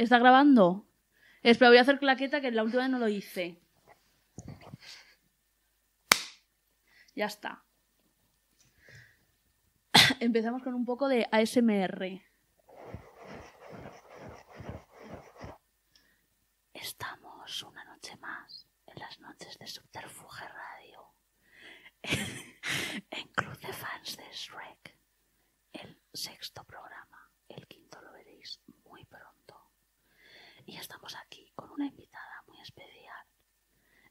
¿Está grabando? Espera, voy a hacer claqueta que la última vez no lo hice. Ya está. Empezamos con un poco de ASMR. Estamos una noche más en las noches de Subterfuge Radio. en Cruz de Fans de Shrek. El sexto programa. El quinto lo veréis muy pronto. Y estamos aquí con una invitada muy especial,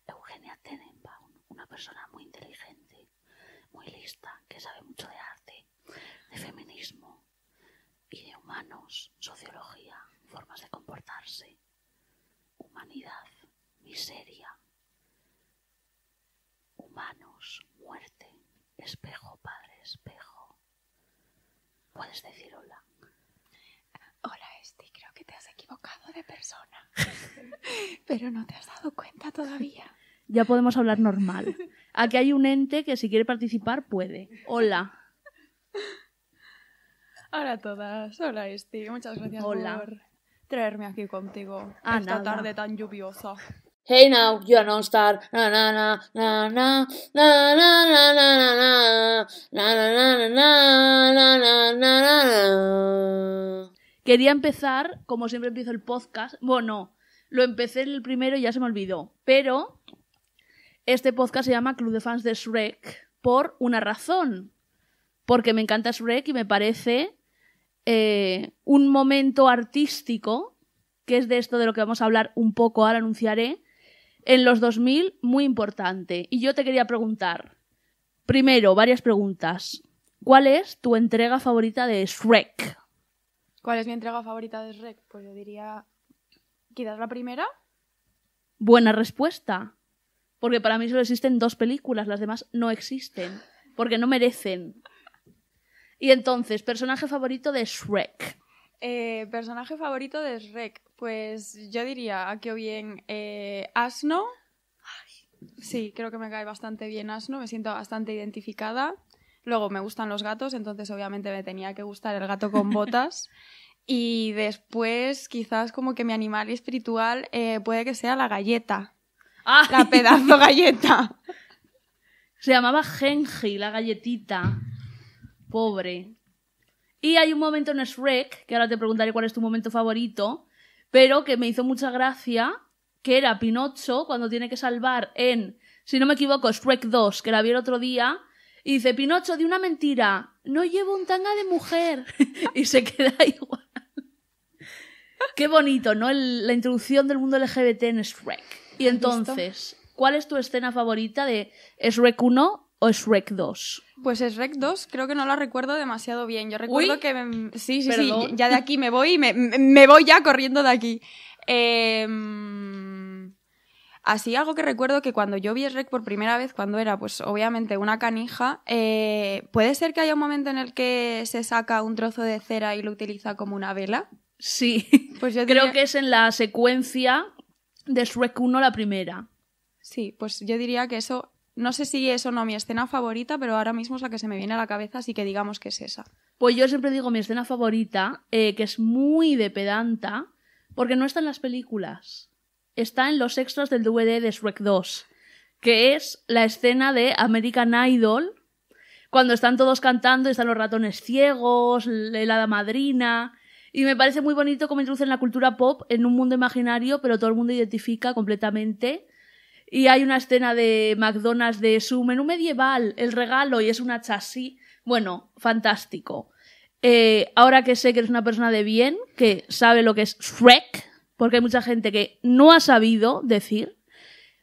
Eugenia Tenenbaum, una persona muy inteligente, muy lista, que sabe mucho de arte, de feminismo y de humanos, sociología, formas de comportarse, humanidad, miseria, humanos, muerte, espejo, padre, espejo. Puedes decir hola. Hola, Esti, creo que te has equivocado de persona. Pero no te has dado cuenta todavía. Ya podemos hablar normal. Aquí hay un ente que si quiere participar puede. Hola. Hola a todas. Hola, Esti. Muchas gracias por traerme aquí contigo esta tarde tan lluviosa. Hey now, you're not star. Na na na na na na na na na na na na na na na na na na Quería empezar, como siempre empiezo el podcast, bueno, lo empecé en el primero y ya se me olvidó, pero este podcast se llama Club de Fans de Shrek por una razón, porque me encanta Shrek y me parece eh, un momento artístico, que es de esto de lo que vamos a hablar un poco, ahora anunciaré, en los 2000 muy importante. Y yo te quería preguntar, primero, varias preguntas. ¿Cuál es tu entrega favorita de Shrek? ¿Cuál es mi entrega favorita de Shrek? Pues yo diría quizás la primera. Buena respuesta. Porque para mí solo existen dos películas, las demás no existen. Porque no merecen. Y entonces, personaje favorito de Shrek. Eh, personaje favorito de Shrek. Pues yo diría o bien eh, Asno. Sí, creo que me cae bastante bien Asno, me siento bastante identificada. Luego me gustan los gatos, entonces obviamente me tenía que gustar el gato con botas. y después, quizás como que mi animal espiritual eh, puede que sea la galleta. ah La pedazo galleta. Se llamaba Genji, la galletita. Pobre. Y hay un momento en Shrek, que ahora te preguntaré cuál es tu momento favorito, pero que me hizo mucha gracia, que era Pinocho cuando tiene que salvar en, si no me equivoco, Shrek 2, que la vi el otro día, dice, Pinocho, de una mentira, no llevo un tanga de mujer. y se queda igual. Qué bonito, ¿no? la introducción del mundo LGBT en Shrek. Y entonces, ¿cuál es tu escena favorita de Shrek 1 o Shrek 2? Pues Shrek 2 creo que no la recuerdo demasiado bien. Yo recuerdo que... sí, sí, sí. Ya de aquí me voy y me, me voy ya corriendo de aquí. Eh, Así algo que recuerdo que cuando yo vi Shrek por primera vez, cuando era pues obviamente una canija, eh, ¿puede ser que haya un momento en el que se saca un trozo de cera y lo utiliza como una vela? Sí, pues yo creo que es en la secuencia de Shrek 1 la primera. Sí, pues yo diría que eso, no sé si es o no mi escena favorita, pero ahora mismo es la que se me viene a la cabeza, así que digamos que es esa. Pues yo siempre digo mi escena favorita, eh, que es muy de pedanta, porque no está en las películas está en los extras del DVD de Shrek 2, que es la escena de American Idol, cuando están todos cantando, están los ratones ciegos, la hada madrina, y me parece muy bonito cómo introducen la cultura pop en un mundo imaginario, pero todo el mundo identifica completamente. Y hay una escena de McDonald's de su menú medieval, el regalo, y es una chasis. Bueno, fantástico. Eh, ahora que sé que eres una persona de bien, que sabe lo que es Shrek, porque hay mucha gente que no ha sabido decir,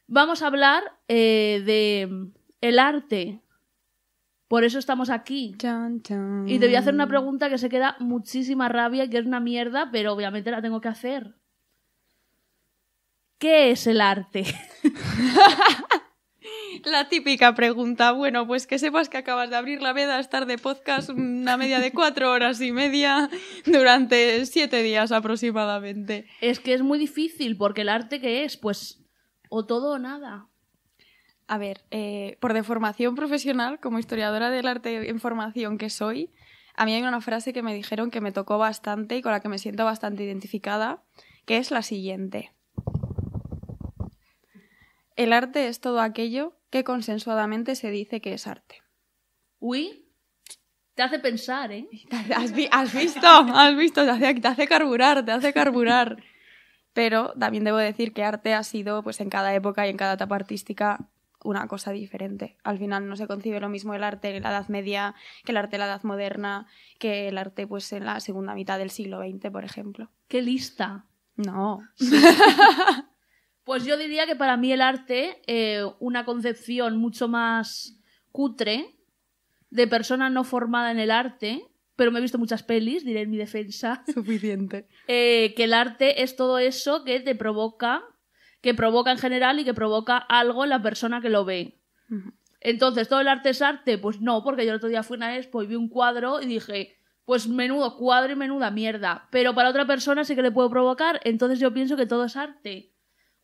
vamos a hablar eh, de mm, el arte. Por eso estamos aquí. Y te voy a hacer una pregunta que se queda muchísima rabia y que es una mierda, pero obviamente la tengo que hacer. ¿Qué es el arte? La típica pregunta, bueno, pues que sepas que acabas de abrir la veda, estar de podcast una media de cuatro horas y media durante siete días aproximadamente. Es que es muy difícil, porque el arte que es, pues, o todo o nada. A ver, eh, por deformación profesional, como historiadora del arte en formación que soy, a mí hay una frase que me dijeron que me tocó bastante y con la que me siento bastante identificada, que es la siguiente. El arte es todo aquello que consensuadamente se dice que es arte. Uy, te hace pensar, ¿eh? ¿Has, visto? ¿Has visto? Te hace, te hace, carburar, te hace carburar. Pero también debo decir que arte ha sido, pues en cada época y en cada etapa artística, una cosa diferente. Al final no se concibe lo mismo el arte en la Edad Media que el arte en la Edad Moderna, que el arte pues en la segunda mitad del siglo XX, por ejemplo. ¡Qué lista! No. Pues yo diría que para mí el arte, eh, una concepción mucho más cutre de persona no formada en el arte, pero me he visto muchas pelis, diré en mi defensa. Suficiente. Eh, que el arte es todo eso que te provoca, que provoca en general y que provoca algo en la persona que lo ve. Entonces, ¿todo el arte es arte? Pues no, porque yo el otro día fui a una expo y vi un cuadro y dije, pues menudo cuadro y menuda mierda. Pero para otra persona sí que le puedo provocar, entonces yo pienso que todo es arte.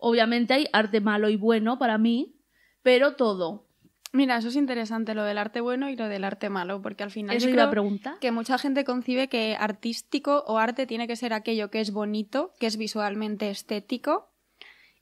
Obviamente hay arte malo y bueno para mí, pero todo. Mira, eso es interesante, lo del arte bueno y lo del arte malo, porque al final es la pregunta? que mucha gente concibe que artístico o arte tiene que ser aquello que es bonito, que es visualmente estético,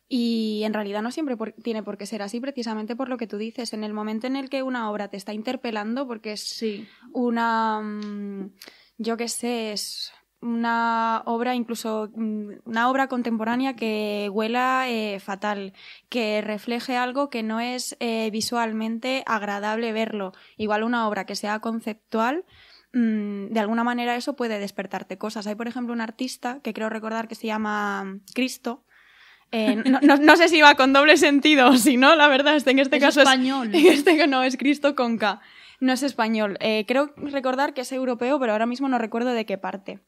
y en realidad no siempre tiene por qué ser así, precisamente por lo que tú dices, en el momento en el que una obra te está interpelando, porque es una, mm, yo qué sé, es una obra, incluso mm, una obra contemporánea que huela eh, fatal, que refleje algo que no es eh, visualmente agradable verlo. Igual una obra que sea conceptual, mm, de alguna manera eso puede despertarte cosas. Hay, por ejemplo, un artista que creo recordar que se llama mm, Cristo, eh, no, sé si va con doble sentido si no, la verdad, es en este caso español. es... español. Este no, es Cristo con K. No es español. creo recordar que es europeo, pero ahora mismo no recuerdo de qué parte.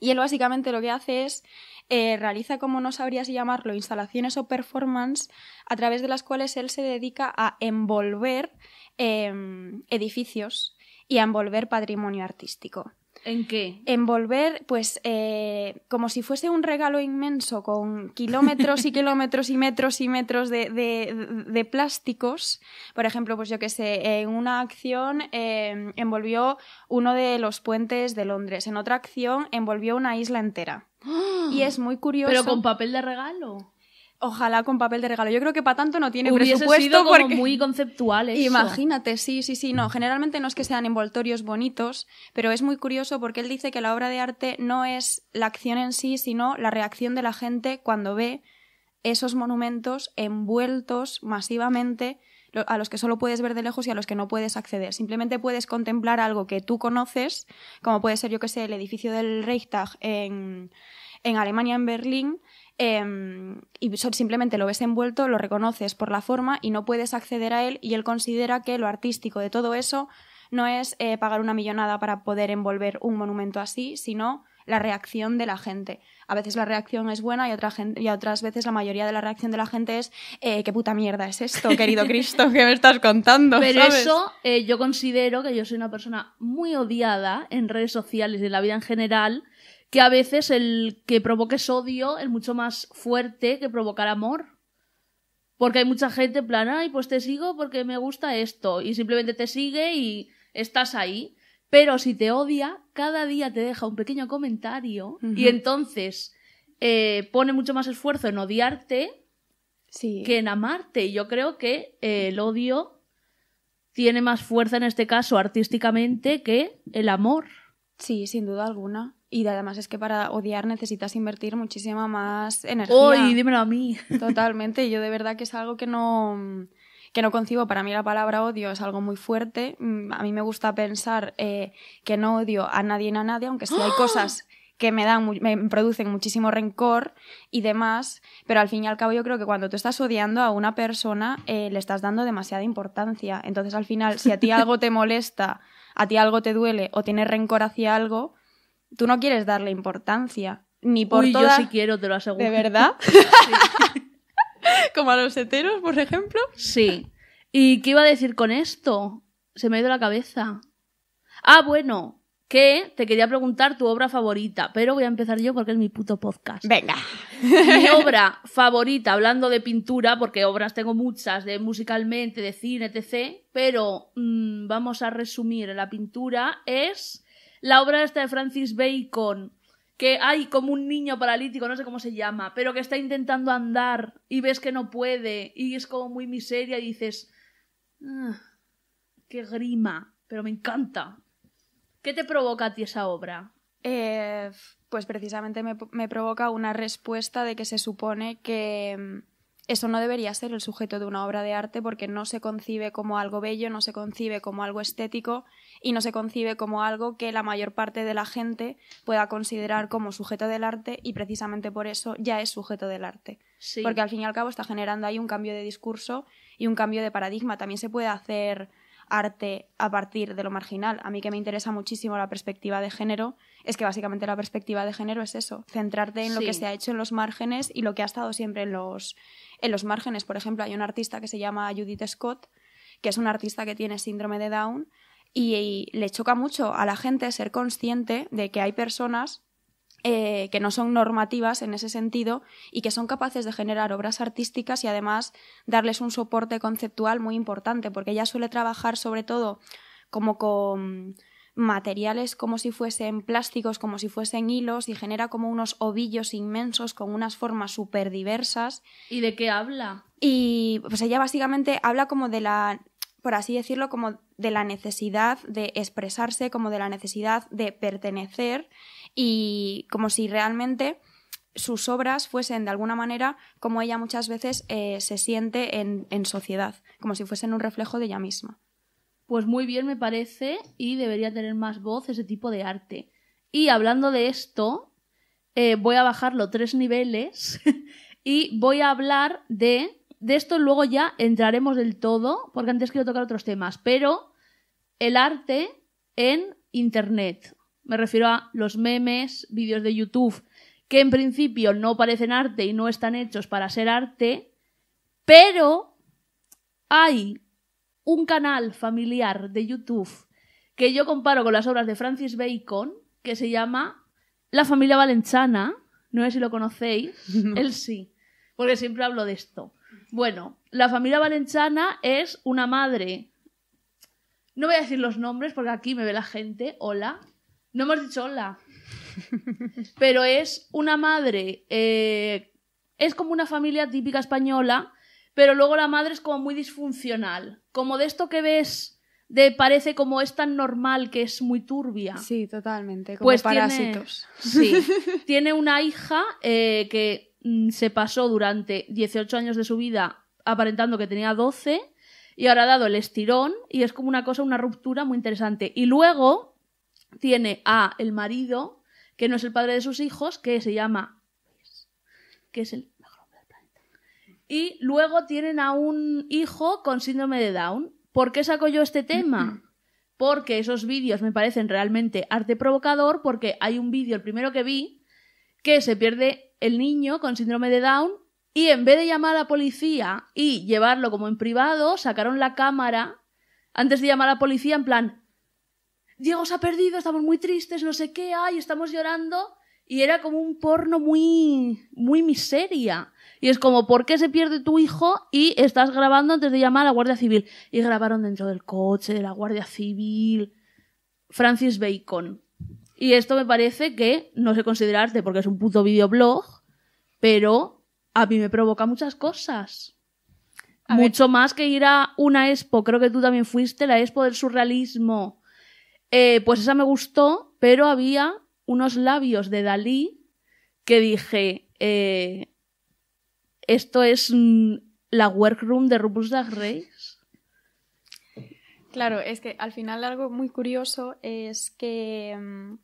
Y él básicamente lo que hace es eh, realiza, como no sabría llamarlo, instalaciones o performance a través de las cuales él se dedica a envolver em, edificios y a envolver patrimonio artístico. ¿En qué? Envolver, pues, eh, como si fuese un regalo inmenso con kilómetros y kilómetros y metros y metros de, plásticos. Por ejemplo, pues yo que sé, en una acción em, envolvió uno de los puentes de Londres, en otra acción envolvió una isla entera. Y es muy curioso. Pero con papel de regalo. Ojalá con papel de regalo. Yo creo que para tanto no tiene presupuesto como muy conceptuales. Imagínate, sí, sí, sí. No, generalmente no es que sean envoltorios bonitos, pero es muy curioso porque él dice que la obra de arte no es la acción en sí, sino la reacción de la gente cuando ve esos monumentos envueltos masivamente a los que solo puedes ver de lejos y a los que no puedes acceder. Simplemente puedes contemplar algo que tú conoces, como puede ser, yo que sé, el edificio del Reichstag en, en Alemania, en Berlín, Em, y simplemente lo ves envuelto, lo reconoces por la forma y no puedes acceder a él y él considera que lo artístico de todo eso no es eh, pagar una millonada para poder envolver un monumento así, sino la reacción de la gente. A veces la reacción es buena y, otra y otras veces la mayoría de la reacción de la gente es eh, ¿qué puta mierda es esto, querido Cristo? ¿Qué me estás contando? Pero eso eh, yo considero que yo soy una persona muy odiada en redes sociales y en la vida en general que a veces el que provoques odio es mucho más fuerte que provocar amor. Porque hay mucha gente en plan, ay, pues te sigo porque me gusta esto. Y simplemente te sigue y estás ahí. Pero si te odia, cada día te deja un pequeño comentario y entonces eh, pone mucho más esfuerzo en odiarte que en amarte. Y yo creo que eh, el odio tiene más fuerza en este caso artísticamente que el amor. Sí, sin duda alguna. Y además es que para odiar necesitas invertir muchísima más energía. ¡Uy, dímelo a mí! Totalmente. Yo de verdad que es algo que no, que no concibo. Para mí la palabra odio es algo muy fuerte. Mm, a mí me gusta pensar eh, que no odio a nadie ni a nadie, aunque sí hay ¡Ah! cosas que me, dan, me producen muchísimo rencor y demás, pero al fin y al cabo yo creo que cuando tú estás odiando a una persona eh, le estás dando demasiada importancia. Entonces al final, si a ti algo te molesta, a ti algo te duele o tienes rencor hacia algo, tú no quieres darle importancia. Ni por Uy, yo sí quiero, te lo aseguro. ¿De verdad? Como a los heteros, por ejemplo. Sí. ¿Y qué iba a decir con esto? Se me ha ido la cabeza. Ah, bueno, que te quería preguntar tu obra favorita, pero voy a empezar yo porque es mi puto podcast. Venga. Mi obra favorita, hablando de pintura, porque obras tengo muchas, de musicalmente, de cine, etc. Pero mm, vamos a resumir, la pintura es la obra esta de Francis Bacon, que hay como un niño paralítico, no sé cómo se llama, pero que está intentando andar y ves que no puede y es como muy miseria y dices, ah, qué grima, pero me encanta. ¿Qué te provoca a ti esa obra? Eh, pues precisamente me, provoca una respuesta de que se supone que mm, eso no debería ser el sujeto de una obra de arte porque no se concibe como algo bello, no se concibe como algo estético y no se concibe como algo que la mayor parte de la gente pueda considerar como sujeto del arte y precisamente por eso ya es sujeto del arte. Porque al fin y al cabo está generando ahí un cambio de discurso y un cambio de paradigma. También se puede hacer arte a partir de lo marginal. A mí que me interesa muchísimo la perspectiva de género, es que básicamente la perspectiva de género es eso, centrarte en lo que se ha hecho en los márgenes y lo que ha estado siempre en los, márgenes. Por ejemplo, hay un artista que se llama Judith Scott, que es una artista que tiene síndrome de Down y le choca mucho a la gente ser consciente de que hay personas eh, que no son normativas en ese sentido y que son capaces de generar obras artísticas y además darles un soporte conceptual muy importante, porque ella suele trabajar sobre todo como con materiales como si fuesen plásticos, como si fuesen hilos y genera como unos ovillos inmensos con unas formas súper diversas. ¿Y de qué habla? Y pues ella básicamente habla como de la por así decirlo, como de la necesidad de expresarse, como de la necesidad de pertenecer y como si realmente sus obras fuesen de alguna manera como ella muchas veces eh, se siente en, sociedad, como si fuesen un reflejo de ella misma. Pues muy bien me parece y debería tener más voz ese tipo de arte. Y hablando de esto, eh, voy a bajarlo tres niveles y voy a hablar de... De esto luego ya entraremos del todo, porque antes quiero tocar otros temas, pero el arte en Internet me refiero a los memes, vídeos de YouTube, que en principio no parecen arte y no están hechos para ser arte, pero hay un canal familiar de YouTube que yo comparo con las obras de Francis Bacon, que se llama La familia valenciana, no sé si lo conocéis, él sí, porque siempre hablo de esto. Bueno, la familia valenciana es una madre. No voy a decir los nombres porque aquí me ve la gente, hola. No hemos dicho hola. Pero es una madre. Eh, es como una familia típica española, pero luego la madre es como muy disfuncional. Como de esto que ves, de parece como es tan normal que es muy turbia. Sí, totalmente. Como pues parásitos. Tiene, sí. tiene una hija eh, que mm, se pasó durante 18 años de su vida aparentando que tenía 12 y ahora ha dado el estirón y es como una cosa, una ruptura muy interesante. Y luego tiene a el marido, que no es el padre de sus hijos, que se llama... que es el mejor hombre del planeta. Y luego tienen a un hijo con síndrome de Down. ¿Por qué saco yo este tema? Porque esos vídeos me parecen realmente arte provocador, porque hay un vídeo, el primero que vi, que se pierde el niño con síndrome de Down y en vez de llamar a la policía y llevarlo como en privado, sacaron la cámara antes de llamar a la policía en plan, Diego se ha perdido, estamos muy tristes, no sé qué, hay, estamos llorando. Y era como un porno muy, muy miseria. Y es como, ¿por qué se pierde tu hijo y estás grabando antes de llamar a la Guardia Civil? Y grabaron dentro del coche, de la Guardia Civil, Francis Bacon. Y esto me parece que no sé considerarte porque es un puto videoblog, pero a mí me provoca muchas cosas. Mucho más que ir a una expo. Creo que tú también fuiste, la expo del surrealismo eh, pues esa me gustó, pero había unos labios de Dalí que dije, eh, esto es mm, la workroom de Rupus Drag Claro, es que al final algo muy curioso es que mm,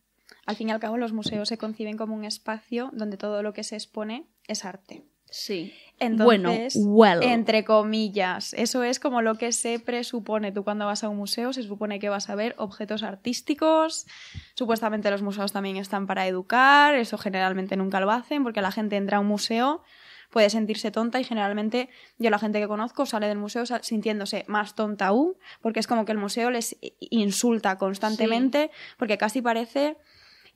al fin y al cabo los museos se conciben como un espacio donde todo lo que se expone es arte. Sí. Entonces, bueno, entre comillas, eso es como lo que se presupone. Tú cuando vas a un museo se supone que vas a ver objetos artísticos. Supuestamente los museos también están para educar, eso generalmente nunca lo hacen porque la gente entra a un museo puede sentirse tonta y generalmente yo la gente que conozco sale del museo sintiéndose más tonta aún porque es como que el museo les insulta constantemente porque casi parece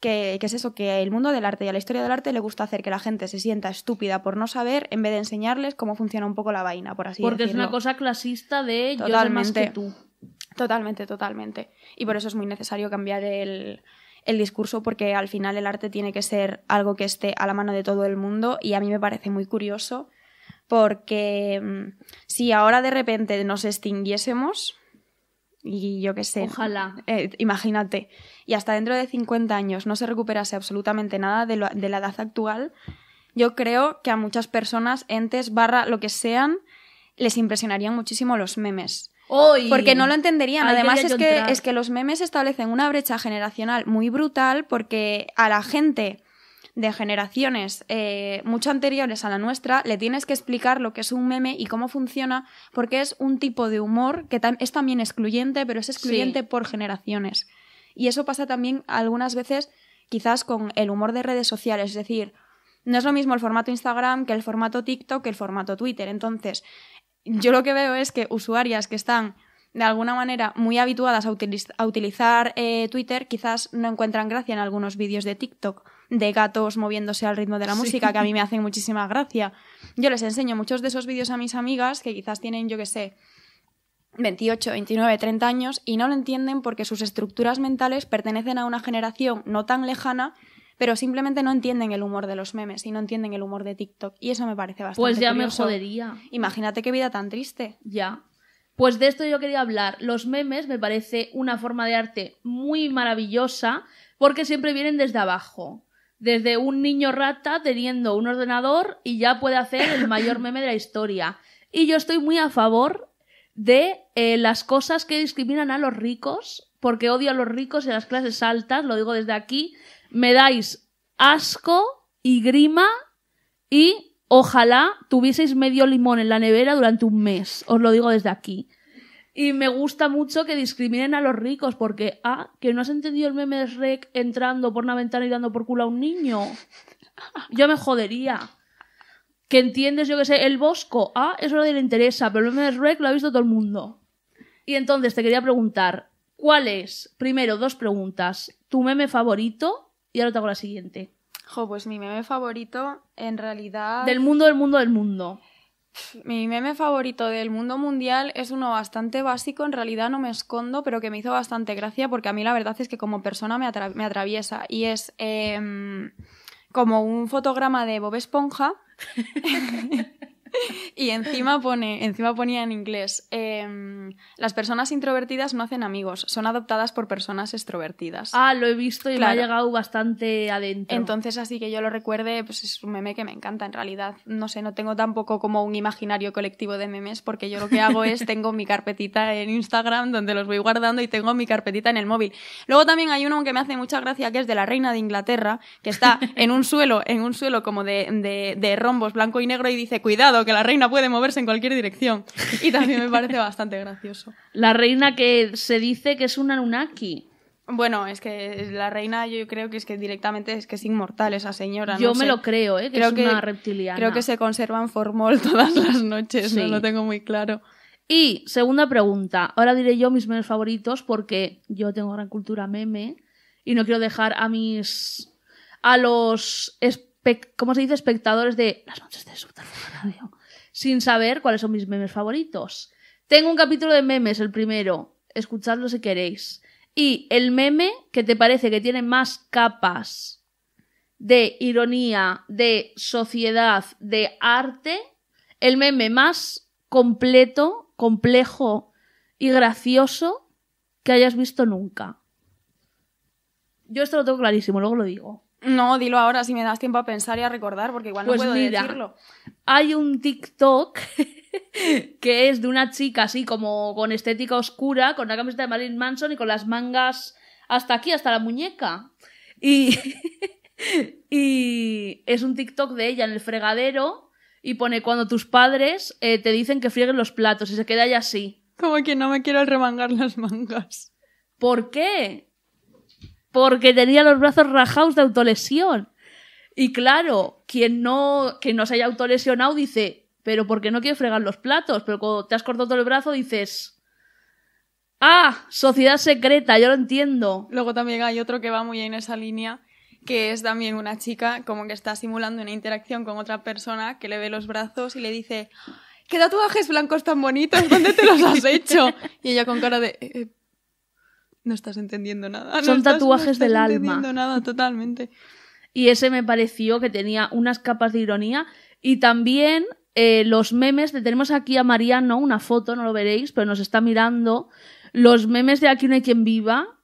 que, es eso, que el mundo del arte y a la historia del arte le gusta hacer que la gente se sienta estúpida por no saber en vez de enseñarles cómo funciona un poco la vaina, por así decirlo. Porque es una cosa clasista de yo que tú. Totalmente, totalmente. Y por eso es muy necesario cambiar el, el discurso porque al final el arte tiene que ser algo que esté a la mano de todo el mundo y a mí me parece muy curioso porque mm, si ahora de repente nos extinguiésemos, y yo qué sé. Ojalá. Eh, imagínate. Y hasta dentro de 50 años no se recuperase absolutamente nada de, la edad actual, yo creo que a muchas personas, entes, barra, lo que sean, les impresionarían muchísimo los memes. Porque no lo entenderían. Además es que, es que los memes establecen una brecha generacional muy brutal porque a la gente de generaciones eh, mucho anteriores a la nuestra, le tienes que explicar lo que es un meme y cómo funciona, porque es un tipo de humor que es también excluyente, pero es excluyente por generaciones. Y eso pasa también algunas veces quizás con el humor de redes sociales, es decir, no es lo mismo el formato Instagram que el formato TikTok que el formato Twitter. Entonces, yo lo que veo es que usuarias que están de alguna manera muy habituadas a, utilizar eh, Twitter quizás no encuentran gracia en algunos vídeos de TikTok de gatos moviéndose al ritmo de la música, que a mí me hacen muchísima gracia. Yo les enseño muchos de esos vídeos a mis amigas que quizás tienen, yo qué sé, 28, 29, 30 años y no lo entienden porque sus estructuras mentales pertenecen a una generación no tan lejana pero simplemente no entienden el humor de los memes y no entienden el humor de TikTok. Y eso me parece bastante. Pues ya me jodería. Imagínate qué vida tan triste. Ya. Pues de esto yo quería hablar. Los memes me parece una forma de arte muy maravillosa porque siempre vienen desde abajo desde un niño rata teniendo un ordenador y ya puede hacer el mayor meme de la historia. Y yo estoy muy a favor de eh, las cosas que discriminan a los ricos, porque odio a los ricos y a las clases altas, lo digo desde aquí, me dais asco y grima y ojalá tuvieseis medio limón en la nevera durante un mes, os lo digo desde aquí. Y me gusta mucho que discriminen a los ricos, porque, ah, que no has entendido el meme de Shrek entrando por una ventana y dando por culo a un niño. Yo me jodería. Que entiendes, yo que sé, el bosco. Ah, eso a nadie le interesa, pero el meme de Shrek lo ha visto todo el mundo. Y entonces te quería preguntar, ¿cuál es? Primero, dos preguntas. ¿Tu meme favorito? Y ahora te hago la siguiente. Jo, pues mi meme favorito, en realidad. Del mundo, del mundo, del mundo. Mi meme favorito del mundo mundial es uno bastante básico, en realidad no me escondo, pero que me hizo bastante gracia porque a mí la verdad es que como persona me, atraviesa y es em, como un fotograma de Bob Esponja Y encima pone, encima ponía en inglés, em, las personas introvertidas no hacen amigos, son adoptadas por personas extrovertidas. Ah, lo he visto y me ha llegado bastante adentro. Entonces, así que yo lo recuerde, pues es un meme que me encanta en realidad. No sé, no tengo tampoco como un imaginario colectivo de memes porque yo lo que hago es tengo mi carpetita en Instagram donde los voy guardando y tengo mi carpetita en el móvil. Luego también hay uno que me hace mucha gracia que es de la reina de Inglaterra, que está en un suelo, en un suelo como de rombos blanco y negro y dice, cuidado que la reina puede moverse en cualquier dirección. Y también me parece bastante gracioso. La reina que se dice que es una Anunnaki. Bueno, es que la reina yo creo que es que directamente es que es inmortal esa señora. Yo me lo creo, ¿eh? Que creo es que, una reptiliana. Creo que se conservan formol todas las noches, no lo tengo muy claro. Y segunda pregunta. Ahora diré yo mis memes favoritos porque yo tengo gran cultura meme y no quiero dejar a mis a los como se dice? espectadores de Las noches de Subterfugio sin saber cuáles son mis memes favoritos. Tengo un capítulo de memes, el primero. Escuchadlo si queréis. Y el meme que te parece que tiene más capas de ironía, de sociedad, de arte, el meme más completo, complejo y gracioso que hayas visto nunca. Yo esto lo tengo clarísimo, luego lo digo. No, dilo ahora si me das tiempo a pensar y a recordar, porque igual no pues puedo decirlo. Hay un TikTok que es de una chica así como con estética oscura, con la camiseta de Marilyn Manson y con las mangas hasta aquí, hasta la muñeca. Y, y es un TikTok de ella en el fregadero y pone cuando tus padres eh, te dicen que frieguen los platos y se queda ahí así. Como que no me quiero remangar las mangas. ¿Por qué? porque tenía los brazos rajados de autolesión. Y claro, quien no, que no se haya autolesionado dice, pero qué no quiere fregar los platos? Pero cuando te has cortado todo el brazo dices, ah, sociedad secreta, yo lo entiendo. Luego también hay otro que va muy en esa línea, que es también una chica como que está simulando una interacción con otra persona que le ve los brazos y le dice, ¿qué tatuajes blancos tan bonitos? ¿Dónde te los has hecho? Y ella con cara de, eh, eh, no estás entendiendo nada. Son tatuajes del alma. No entendiendo nada totalmente. Y ese me pareció que tenía unas capas de ironía y también eh, los memes, tenemos aquí a Mariano, una foto, no lo veréis, pero nos está mirando. Los memes de Aquí no hay quien viva,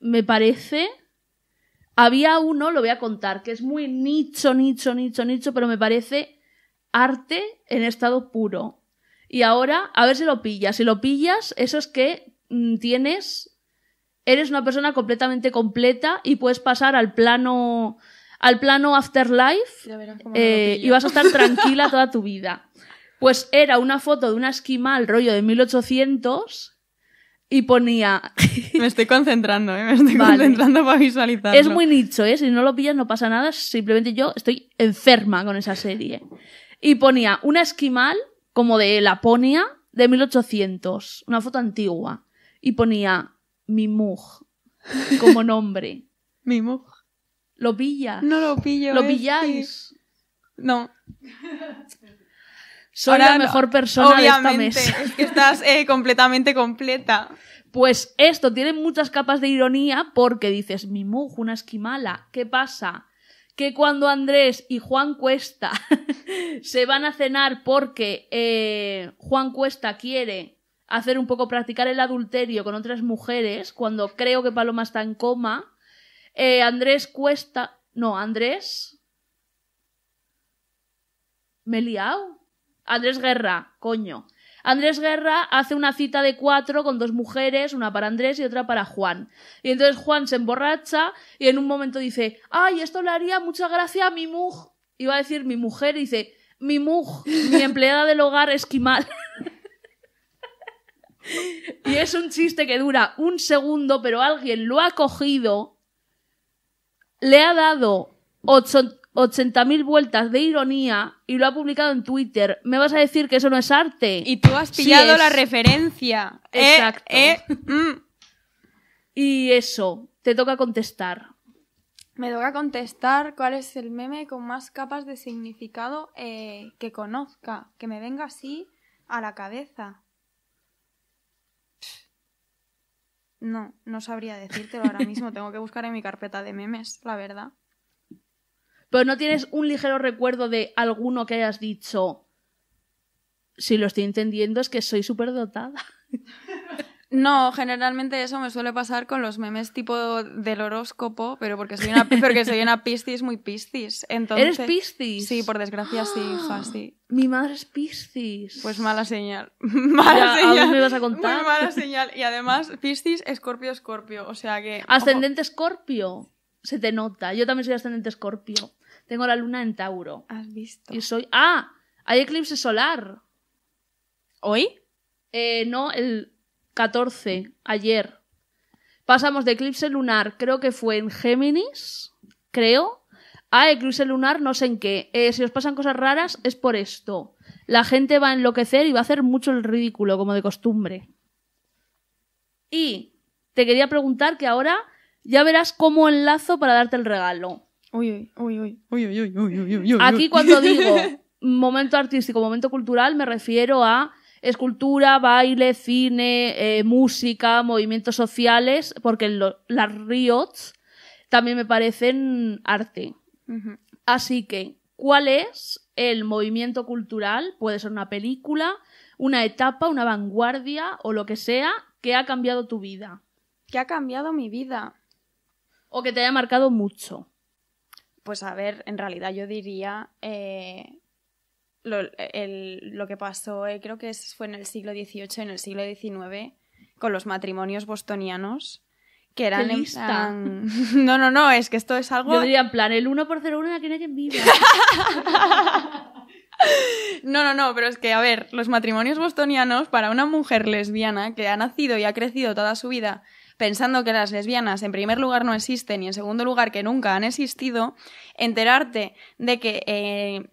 me parece... Había uno, lo voy a contar, que es muy nicho, nicho, nicho, nicho, pero me parece arte en estado puro. Y ahora, a ver si lo pillas. Si lo pillas, eso es que mm, tienes eres una persona completamente completa y puedes pasar al plano, al plano afterlife eh, y vas a estar tranquila toda tu vida. Pues era una foto de una esquimal rollo de 1800 y ponía... me estoy concentrando, eh, me estoy concentrando para visualizar. Es muy nicho, ¿eh? si no lo pillas no pasa nada, simplemente yo estoy enferma con esa serie. Y ponía una esquimal como de Laponia de 1800, una foto antigua. Y ponía Mimug como nombre. Mimug. Lo pilla. No lo pillo. Lo pilláis. No. Soy la mejor persona de esta mesa. estás eh, completamente completa. Pues esto tiene muchas capas de ironía porque dices, Mimug, una esquimala, ¿qué pasa? que cuando Andrés y Juan Cuesta se van a cenar porque eh, Juan Cuesta quiere hacer un poco practicar el adulterio con otras mujeres cuando creo que Paloma está en coma. Eh, Andrés Cuesta. No, Andrés. ¿Me he liado? Andrés Guerra, coño. Andrés Guerra hace una cita de cuatro con dos mujeres, una para Andrés y otra para Juan. Y entonces Juan se emborracha y en un momento dice, ay, esto le haría mucha gracia a mi muj. Iba a decir mi mujer y dice, mi muj, mi empleada del hogar esquimal. Y es un chiste que dura un segundo, pero alguien lo ha cogido, le ha dado 80.000 vueltas de ironía y lo ha publicado en Twitter. Me vas a decir que eso no es arte. Y tú has pillado la referencia. Eh, Exacto. Eh, mm. Y eso, te toca contestar. Me toca contestar cuál es el meme con más capas de significado eh, que conozca, que me venga así a la cabeza. No, no sabría decírtelo ahora mismo. Tengo que buscar en mi carpeta de memes, la verdad. Pero no tienes un ligero recuerdo de alguno que hayas dicho. Si lo estoy entendiendo, es que soy súper dotada. No, generalmente eso me suele pasar con los memes tipo del horóscopo, pero porque soy una, porque soy una piscis muy piscis. Entonces, ¿Eres piscis? Sí, por desgracia sí, hija, sí. Mi madre es piscis. Pues mala señal. Mala señal. me vas a contar. mala señal. Y además, piscis, escorpio, escorpio. O sea que. Ascendente escorpio. Se te nota. Yo también soy ascendente escorpio. Tengo la luna en Tauro. Has visto. Y soy. ¡Ah! Hay eclipse solar. ¿Hoy? Eh, no, el 14, ayer. Pasamos de eclipse lunar, creo que fue en Géminis, creo, a eclipse lunar no sé en qué. si os pasan cosas raras es por esto. La gente va a enloquecer y va a hacer mucho el ridículo, como de costumbre. Y te quería preguntar que ahora ya verás cómo enlazo para darte el regalo. Aquí cuando digo momento artístico, momento cultural, me refiero a escultura, baile, cine, eh, música, movimientos sociales, porque las riots también me parecen arte. Así que, ¿cuál es el movimiento cultural? Puede ser una película, una etapa, una vanguardia o lo que sea que ha cambiado tu vida. Que ha cambiado mi vida. O que te haya marcado mucho. Pues a ver, en realidad yo diría eh, lo, que pasó, eh, creo que fue en el siglo XVIII, en el siglo XIX, con los matrimonios bostonianos. Que eran No, no, no, es que esto es algo. Yo diría en plan, el 1 por 01 de que no hay No, no, no, pero es que, a ver, los matrimonios bostonianos para una mujer lesbiana que ha nacido y ha crecido toda su vida pensando que las lesbianas en primer lugar no existen y en segundo lugar que nunca han existido, enterarte de que eh,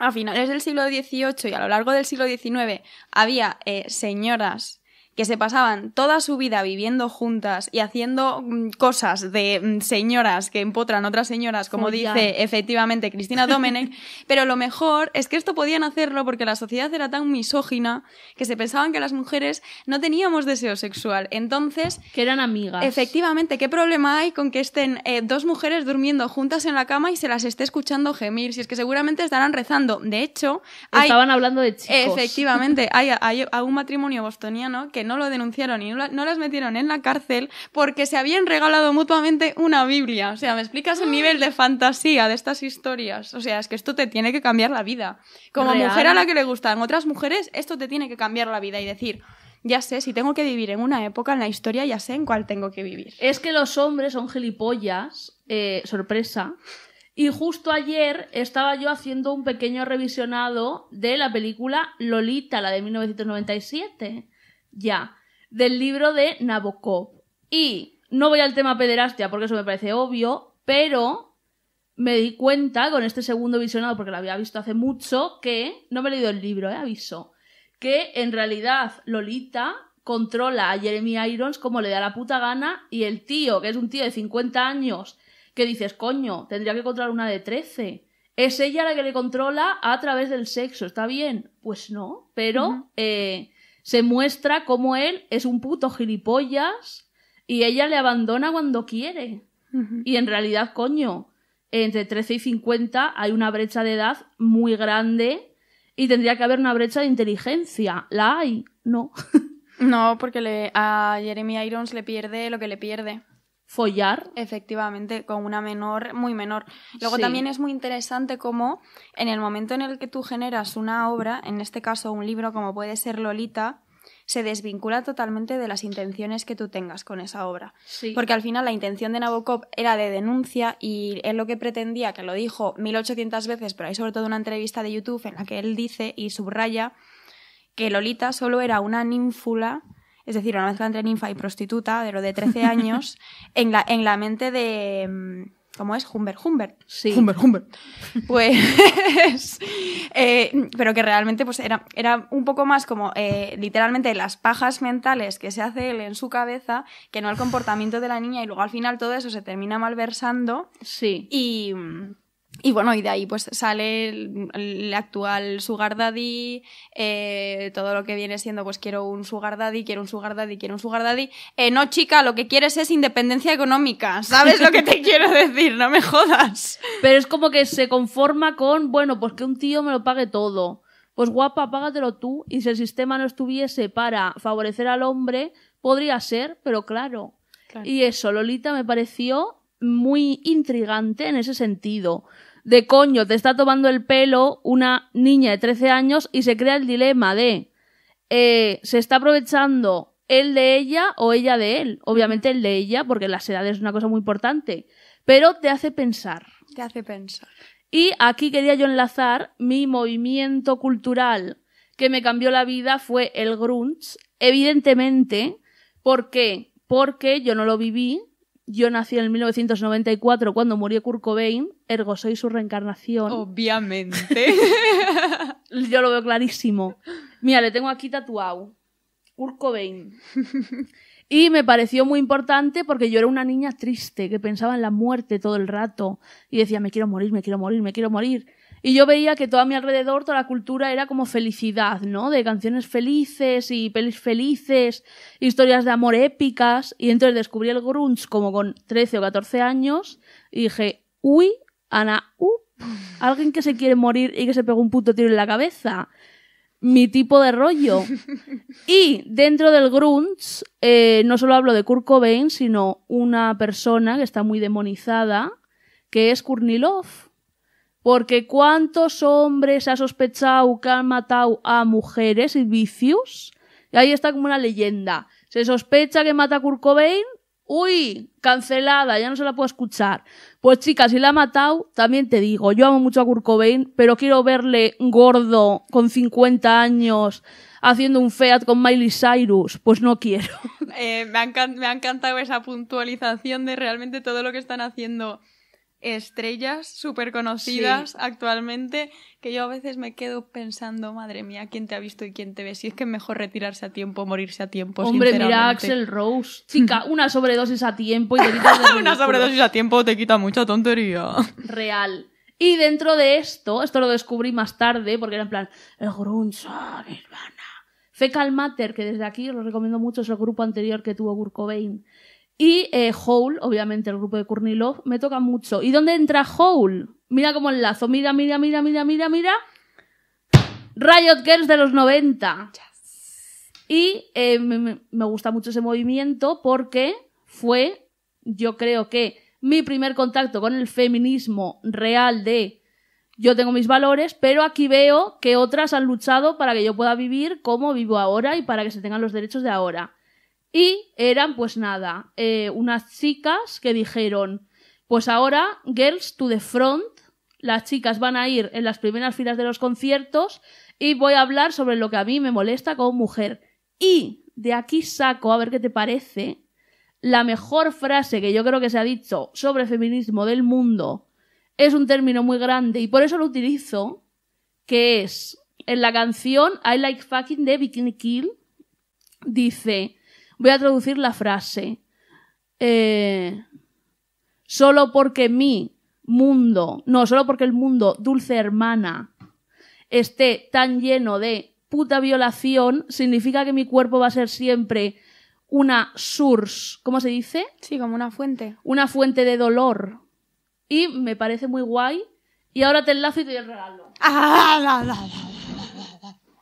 a finales del siglo XVIII y a lo largo del siglo XIX había eh, señoras que se pasaban toda su vida viviendo juntas y haciendo mm, cosas de mm, señoras que empotran otras señoras, como dice efectivamente Cristina Domenech, pero lo mejor es que esto podían hacerlo porque la sociedad era tan misógina que se pensaban que las mujeres no teníamos deseo sexual. Entonces... Que eran amigas. Efectivamente, ¿qué problema hay con que estén eh, dos mujeres durmiendo juntas en la cama y se las esté escuchando gemir? Si es que seguramente estarán rezando. De hecho... Estaban hablando de chicos. Efectivamente, hay, hay, hay matrimonio bostoniano que no lo denunciaron y no, las metieron en la cárcel porque se habían regalado mutuamente una Biblia. O sea, me explicas el nivel de fantasía de estas historias. O sea, es que esto te tiene que cambiar la vida. Como mujer a la que le gustan otras mujeres, esto te tiene que cambiar la vida y decir, ya sé, si tengo que vivir en una época en la historia, ya sé en cuál tengo que vivir. Es que los hombres son gilipollas, eh, sorpresa. Y justo ayer estaba yo haciendo un pequeño revisionado de la película Lolita, la de 1997 ya, del libro de Nabokov. Y no voy al tema pederastia porque eso me parece obvio, pero me di cuenta con este segundo visionado, porque lo había visto hace mucho, que no me he leído el libro, eh, aviso, que en realidad Lolita controla a Jeremy Irons como le da la puta gana y el tío, que es un tío de 50 años, que dices, coño, tendría que controlar una de 13. Es ella la que le controla a través del sexo, ¿está bien? Pues no, pero se muestra como él es un puto gilipollas y ella le abandona cuando quiere. Y en realidad, coño, entre trece y 50 hay una brecha de edad muy grande y tendría que haber una brecha de inteligencia. ¿La hay? No. no, porque le, a Jeremy Irons le pierde lo que le pierde follar. Efectivamente, con una menor, muy menor. Luego también es muy interesante cómo en el momento en el que tú generas una obra, en este caso un libro como puede ser Lolita, se desvincula totalmente de las intenciones que tú tengas con esa obra. Porque al final la intención de Nabokov era de denuncia y él lo que pretendía, que lo dijo 1800 veces, pero hay sobre todo una entrevista de YouTube en la que él dice y subraya que Lolita solo era una ninfula es decir, una mezcla entre ninfa y prostituta, de lo de 13 años, en, la, en la mente de... Mm, ¿Cómo es? Humber Humbert. Sí. Humber Humbert. Pues. Eh, pero que realmente pues era, era un poco más como eh, literalmente las pajas mentales que se hace él en su cabeza que no el comportamiento de la niña y luego al final todo eso se termina malversando. Sí. Y. Mm, y bueno, y de ahí pues sale el, actual Sugar Daddy, eh, todo lo que viene siendo pues quiero un Sugar Daddy, quiero un Sugar Daddy, quiero un Sugar Daddy. Eh, no chica, lo que quieres es independencia económica, ¿sabes lo que te quiero decir? No me jodas. Pero es como que se conforma con, bueno, pues que un tío me lo pague todo. Pues guapa, págatelo tú. Y si el sistema no estuviese para favorecer al hombre, podría ser, pero claro. Y eso, Lolita me pareció muy intrigante en ese sentido. De coño, te está tomando el pelo una niña de 13 años y se crea el dilema de eh, se está aprovechando él de ella o ella de él. Obviamente el de ella, porque las edades es una cosa muy importante, pero te hace pensar. Te hace pensar. Y aquí quería yo enlazar mi movimiento cultural que me cambió la vida fue el grunge, evidentemente, ¿por qué? Porque yo no lo viví, yo nací en 1994 cuando murió Kurt Cobain, ergo soy su reencarnación. Obviamente. Yo lo veo clarísimo. Mira, le tengo aquí tatuado. Kurt Cobain. Y me pareció muy importante porque yo era una niña triste que pensaba en la muerte todo el rato y decía, me quiero morir, me quiero morir, me quiero morir. Y yo veía que todo a mi alrededor, toda la cultura era como felicidad, ¿no? De canciones felices y pelis felices, historias de amor épicas. Y entonces descubrí el grunge como con 13 o 14 años y dije, uy, Ana, uh, alguien que se quiere morir y que se pegó un puto tiro en la cabeza. Mi tipo de rollo. Y dentro del grunge, eh, no solo hablo de Kurt Cobain, sino una persona que está muy demonizada, que es Kurnilov porque cuántos hombres ha sospechado que han matado a mujeres y vicios. Y ahí está como una leyenda. Se sospecha que mata a Kurt Cobain. Uy, cancelada, ya no se la puedo escuchar. Pues chicas, si la ha matado, también te digo, yo amo mucho a Kurt Cobain, pero quiero verle gordo, con 50 años, haciendo un feat con Miley Cyrus. Pues no quiero. Eh, me ha encantado esa puntualización de realmente todo lo que están haciendo estrellas súper conocidas actualmente que yo a veces me quedo pensando, madre mía, quién te ha visto y quién te ve. Si es que mejor retirarse a tiempo, morirse a tiempo. Hombre, mira Axel Rose. Chica, una sobredosis a tiempo y te Una sobredosis a tiempo te quita mucha tontería. Real. Y dentro de esto, esto lo descubrí más tarde porque era en plan, el grunge, hermana. Fecal Matter, que desde aquí os recomiendo mucho, es el grupo anterior que tuvo Kurt y eh, Hole, obviamente el grupo de Love, me toca mucho. ¿Y dónde entra Hole? Mira cómo enlazo, mira, mira, mira, mira, mira, mira. Riot Girls de los 90. Y eh, me gusta mucho ese movimiento porque fue, yo creo que, mi primer contacto con el feminismo real de yo tengo mis valores, pero aquí veo que otras han luchado para que yo pueda vivir como vivo ahora y para que se tengan los derechos de ahora. Y eran, pues nada, eh, unas chicas que dijeron, pues ahora, girls to the front, las chicas van a ir en las primeras filas de los conciertos y voy a hablar sobre lo que a mí me molesta como mujer. Y de aquí saco, a ver qué te parece, la mejor frase que yo creo que se ha dicho sobre feminismo del mundo. Es un término muy grande y por eso lo utilizo, que es en la canción I Like Fucking de Bikini Kill, dice, Voy a traducir la frase. Eh, solo porque mi mundo, no, solo porque el mundo, dulce hermana, esté tan lleno de puta violación, significa que mi cuerpo va a ser siempre una source, ¿cómo se dice? Sí, como una fuente. Una fuente de dolor. Y me parece muy guay. Y ahora te enlazo y te doy el regalo.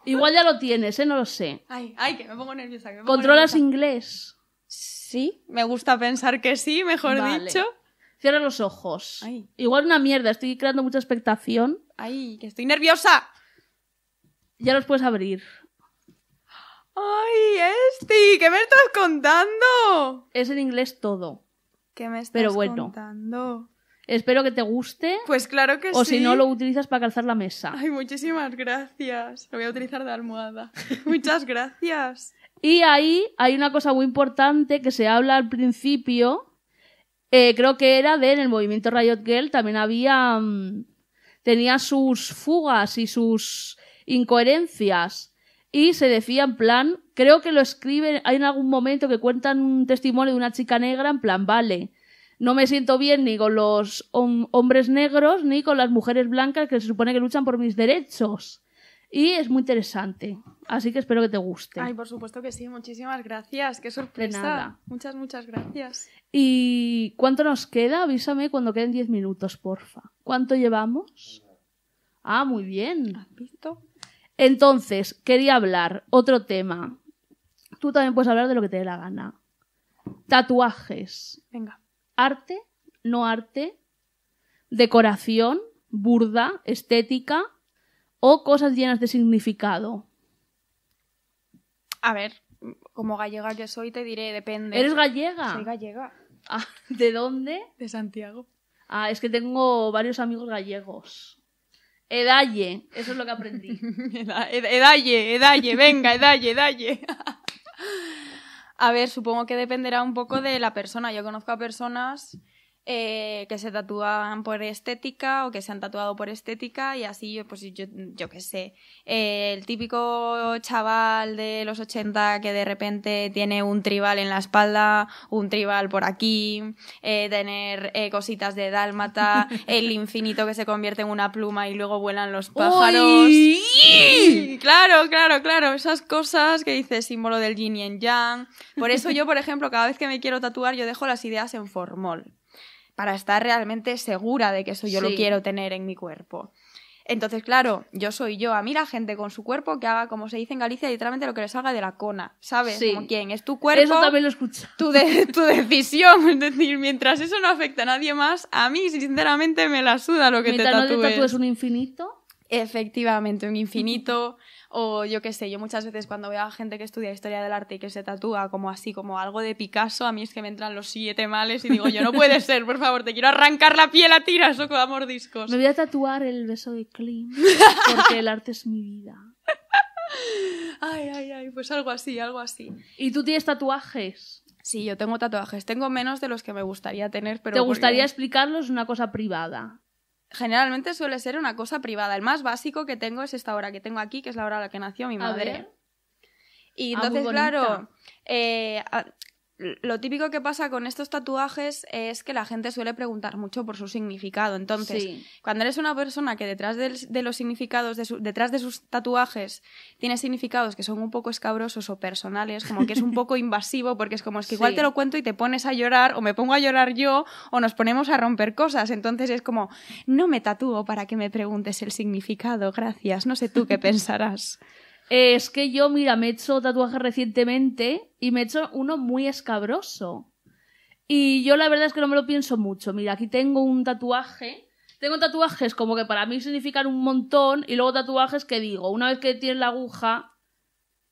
Igual ya lo tienes, ¿eh? No lo sé. Ay, que me pongo nerviosa. ¿Controlas inglés? Sí, me gusta pensar que sí, mejor dicho. Cierra los ojos. Igual una mierda, estoy creando mucha expectación. Ay, que estoy nerviosa. Ya los puedes abrir. Ay, Este, ¿qué me estás contando? Es en inglés todo. ¿Qué me estás Pero bueno, contando? Espero que te guste. Pues claro que o sí. O si no, lo utilizas para calzar la mesa. Ay, muchísimas gracias. Lo voy a utilizar de almohada. Muchas gracias. Y ahí hay una cosa muy importante que se habla al principio. Eh, creo que era de en el movimiento Riot Girl también había. Mm, tenía sus fugas y sus incoherencias. Y se decía en plan, creo que lo escriben, hay en algún momento que cuentan un testimonio de una chica negra en plan, vale, no me siento bien ni con los hombres negros ni con las mujeres blancas que se supone que luchan por mis derechos. Y es muy interesante. Así que espero que te guste. Ay, por supuesto que sí. Muchísimas gracias. Qué sorpresa. De nada. Muchas, muchas gracias. ¿Y cuánto nos queda? Avísame cuando queden 10 minutos, porfa. ¿Cuánto llevamos? Ah, muy bien. ¿Has visto? Entonces, quería hablar otro tema. Tú también puedes hablar de lo que te dé la gana. Tatuajes. Venga arte, no arte, decoración, burda, estética o cosas llenas de significado. A ver, como gallega que soy, te diré, depende. ¿Eres gallega? Soy gallega. Ah, ¿De dónde? De Santiago. Ah, es que tengo varios amigos gallegos. Edalle, eso es lo que aprendí. edalle, edalle, edalle, venga, edalle, edalle. A ver, supongo que dependerá un poco de la persona. Yo conozco a personas eh, que se tatúan por estética o que se han tatuado por estética y así yo, pues yo, yo qué sé, eh, el típico chaval de los 80 que de repente tiene un tribal en la espalda, un tribal por aquí, eh, tener cositas de dálmata, el infinito que se convierte en una pluma y luego vuelan los pájaros. claro, claro, claro, esas cosas que dice símbolo del yin y yang. Por eso yo, por ejemplo, cada vez que me quiero tatuar yo dejo las ideas en formol para estar realmente segura de que eso yo lo quiero tener en mi cuerpo. Entonces, claro, yo soy yo. A mí la gente con su cuerpo que haga, como se dice en Galicia, literalmente lo que le salga de la cona, ¿sabes? Como quien es tu cuerpo. Eso también lo Tu, tu decisión. Es decir, mientras eso no afecta a nadie más, a mí sinceramente me la suda lo que te tatúes. Mientras no tatúes un infinito. Efectivamente, un infinito. O yo qué sé, yo muchas veces cuando veo a gente que estudia historia del arte y que se tatúa como así, como algo de Picasso, a mí es que me entran los siete males y digo, yo no puede ser, por favor, te quiero arrancar la piel a tiras o con mordiscos. Me voy a tatuar el beso de Klim porque el arte es mi vida. Ay, ay, ay, pues algo así, algo así. ¿Y tú tienes tatuajes? Sí, yo tengo tatuajes. Tengo menos de los que me gustaría tener, pero... ¿Te gustaría explicarlos una cosa privada? generalmente suele ser una cosa privada. El más básico que tengo es esta hora que tengo aquí, que es la hora a la que nació mi ah, madre. Y ah, entonces, claro, eh, lo típico que pasa con estos tatuajes es que la gente suele preguntar mucho por su significado. Entonces, cuando eres una persona que detrás de, los significados, detrás de sus tatuajes, tiene significados que son un poco escabrosos o personales, como que es un poco invasivo, porque es como es que igual te lo cuento y te pones a llorar, o me pongo a llorar yo, o nos ponemos a romper cosas. Entonces es como, no me tatúo para que me preguntes el significado, gracias, no sé tú qué pensarás es que yo, mira, me he hecho tatuajes recientemente y me he hecho uno muy escabroso. Y yo la verdad es que no me lo pienso mucho. Mira, aquí tengo un tatuaje. Tengo tatuajes como que para mí significan un montón y luego tatuajes que digo, una vez que tienes la aguja,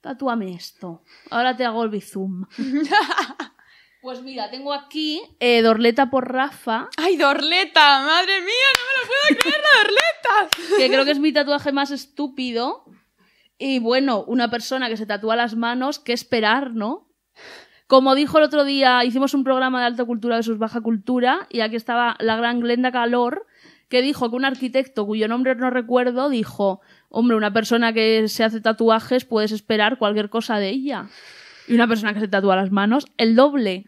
tatúame esto. Ahora te hago el bizum. pues mira, tengo aquí eh, Dorleta por Rafa. ¡Ay, Dorleta! ¡Madre mía! ¡No me lo puedo creer, la Dorleta! que creo que es mi tatuaje más estúpido. Y bueno, una persona que se tatúa las manos, ¿qué esperar, no? Como dijo el otro día, hicimos un programa de alta cultura sus baja cultura y aquí estaba la gran Glenda Calor, que dijo que un arquitecto cuyo nombre no recuerdo dijo, hombre, una persona que se hace tatuajes puedes esperar cualquier cosa de ella. Y una persona que se tatúa las manos, el doble.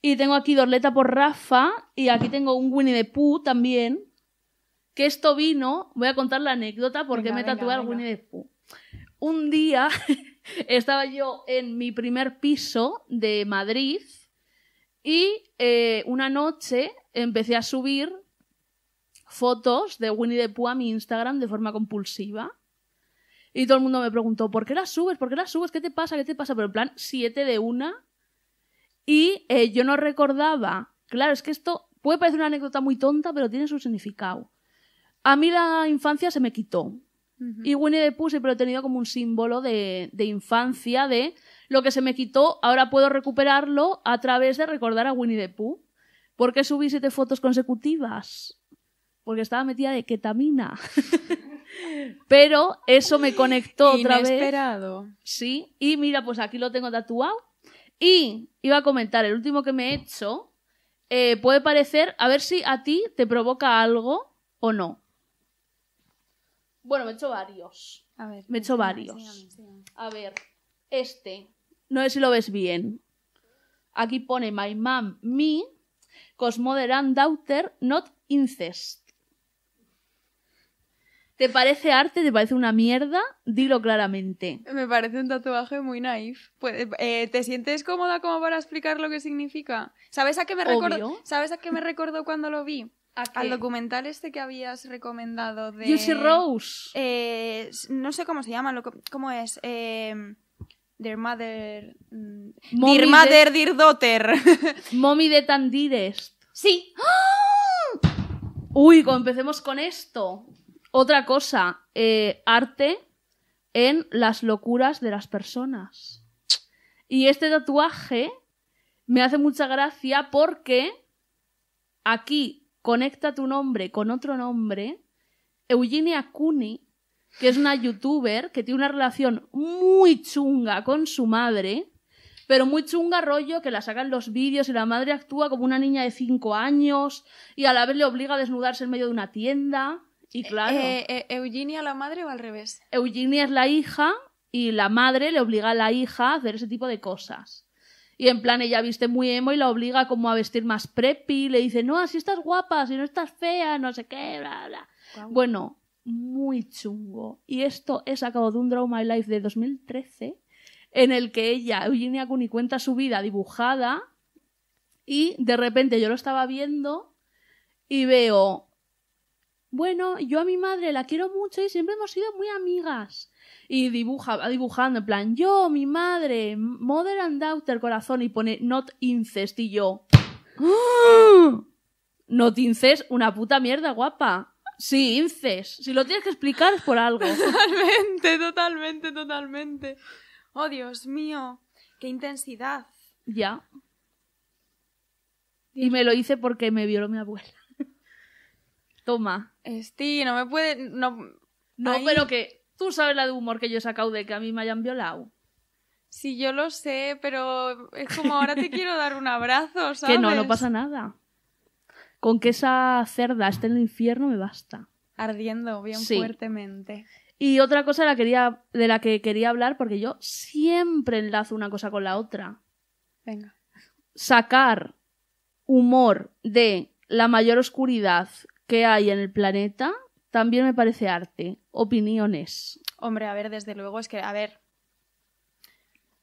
Y tengo aquí Dorleta por Rafa y aquí tengo un Winnie the Pooh también. Que esto vino, voy a contar la anécdota porque me tatué al Winnie the Pooh un día estaba yo en mi primer piso de Madrid y eh, una noche empecé a subir fotos de Winnie the Pooh a mi Instagram de forma compulsiva. Y todo el mundo me preguntó, ¿por qué las subes? ¿Por qué las subes? ¿Qué te pasa? ¿Qué te pasa? Pero en plan, siete de una. Y eh, yo no recordaba. Claro, es que esto puede parecer una anécdota muy tonta, pero tiene su significado. A mí la infancia se me quitó. Y Winnie the Pooh siempre lo he tenido como un símbolo de, infancia, de lo que se me quitó, ahora puedo recuperarlo a través de recordar a Winnie the Pooh. ¿Por qué subí siete fotos consecutivas? Porque estaba metida de ketamina. Pero eso me conectó otra vez. Sí, y mira, pues aquí lo tengo tatuado. Y iba a comentar, el último que me he hecho, eh, puede parecer, a ver si a ti te provoca algo o no. Bueno, me he hecho varios. A ver. Me he hecho varios. A ver, este. No sé si lo ves bien. Aquí pone My Mom, Me, Cosmoderan Daughter, Not Incest. ¿Te parece arte? ¿Te parece una mierda? Dilo claramente. Me parece un tatuaje muy naif. Pues, eh, ¿Te sientes cómoda como para explicar lo que significa? ¿Sabes a qué me recordó? ¿Sabes a qué me recordó cuando lo vi? Al documental este que habías recomendado de... Juicy Rose. Eh, no sé cómo se llama, cómo es... Their eh, mother... Their mm, mother, de... dear daughter. Mommy de Tandides Sí. Uy, empecemos con esto. Otra cosa. Eh, arte en las locuras de las personas. Y este tatuaje me hace mucha gracia porque aquí conecta tu nombre con otro nombre, Eugenia Cuni, que es una youtuber que tiene una relación muy chunga con su madre, pero muy chunga rollo que la sacan los vídeos y la madre actúa como una niña de 5 años y a la vez le obliga a desnudarse en medio de una tienda. Y eh, claro. Eh, eh, ¿Eugenia la madre o al revés? Eugenia es la hija y la madre le obliga a la hija a hacer ese tipo de cosas. Y en plan ella viste muy emo y la obliga como a vestir más preppy. Y le dice, no, así estás guapa, si no estás fea, no sé qué, bla, bla. Bueno, muy chungo. Y esto es cabo de un Draw My Life de 2013, en el que ella, Eugenia Cuni, cuenta su vida dibujada. Y de repente yo lo estaba viendo y veo, bueno, yo a mi madre la quiero mucho y siempre hemos sido muy amigas y dibuja, dibujando en plan, yo, mi madre, mother and daughter, corazón, y pone not incest, y yo, ah, not incest, una puta mierda guapa. Sí, incest. Si lo tienes que explicar es por algo. Totalmente, totalmente, totalmente. Oh, Dios mío, qué intensidad. Ya. Y me lo hice porque me violó mi abuela. Toma. Esti, no me puede. No, no pero que Tú sabes la de humor que yo he sacado de que a mí me hayan violado. Sí, yo lo sé, pero es como ahora te quiero dar un abrazo, ¿sabes? Que no, no pasa nada. Con que esa cerda esté en el infierno me basta. Ardiendo bien fuertemente. Y otra cosa la, quería, de la que quería hablar, porque yo siempre enlazo una cosa con la otra. Venga. Sacar humor de la mayor oscuridad que hay en el planeta también me parece arte. Opiniones. Hombre, a ver, desde luego, es que, a ver,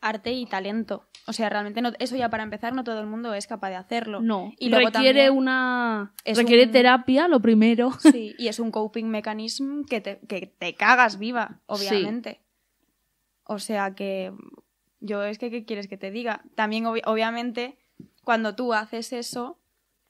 arte y talento. O sea, realmente no, eso ya para empezar no todo el mundo es capaz de hacerlo. No, y requiere una requiere terapia lo primero. Sí, y es un coping mechanism que te, que te cagas viva, obviamente. O sea que yo es que qué quieres que te diga? También obviamente cuando tú haces eso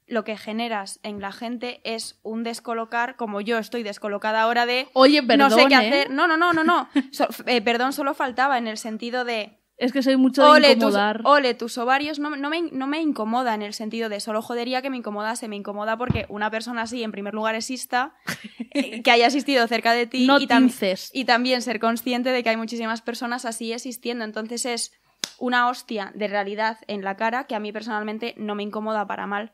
lo que generas en la gente es un descolocar, como yo estoy descolocada ahora de... Oye, No sé qué hacer. ¿eh? No, no, no, no, eh, perdón solo faltaba en el sentido de... Es que soy mucho de ole, Tus, ovarios no, me, incomoda en el sentido de solo jodería que me incomodase. Me incomoda porque una persona así, en primer lugar, exista, eh, que haya existido cerca de ti. y también ser consciente de que hay muchísimas personas así existiendo. Entonces es una hostia de realidad en la cara que a mí personalmente no me incomoda para mal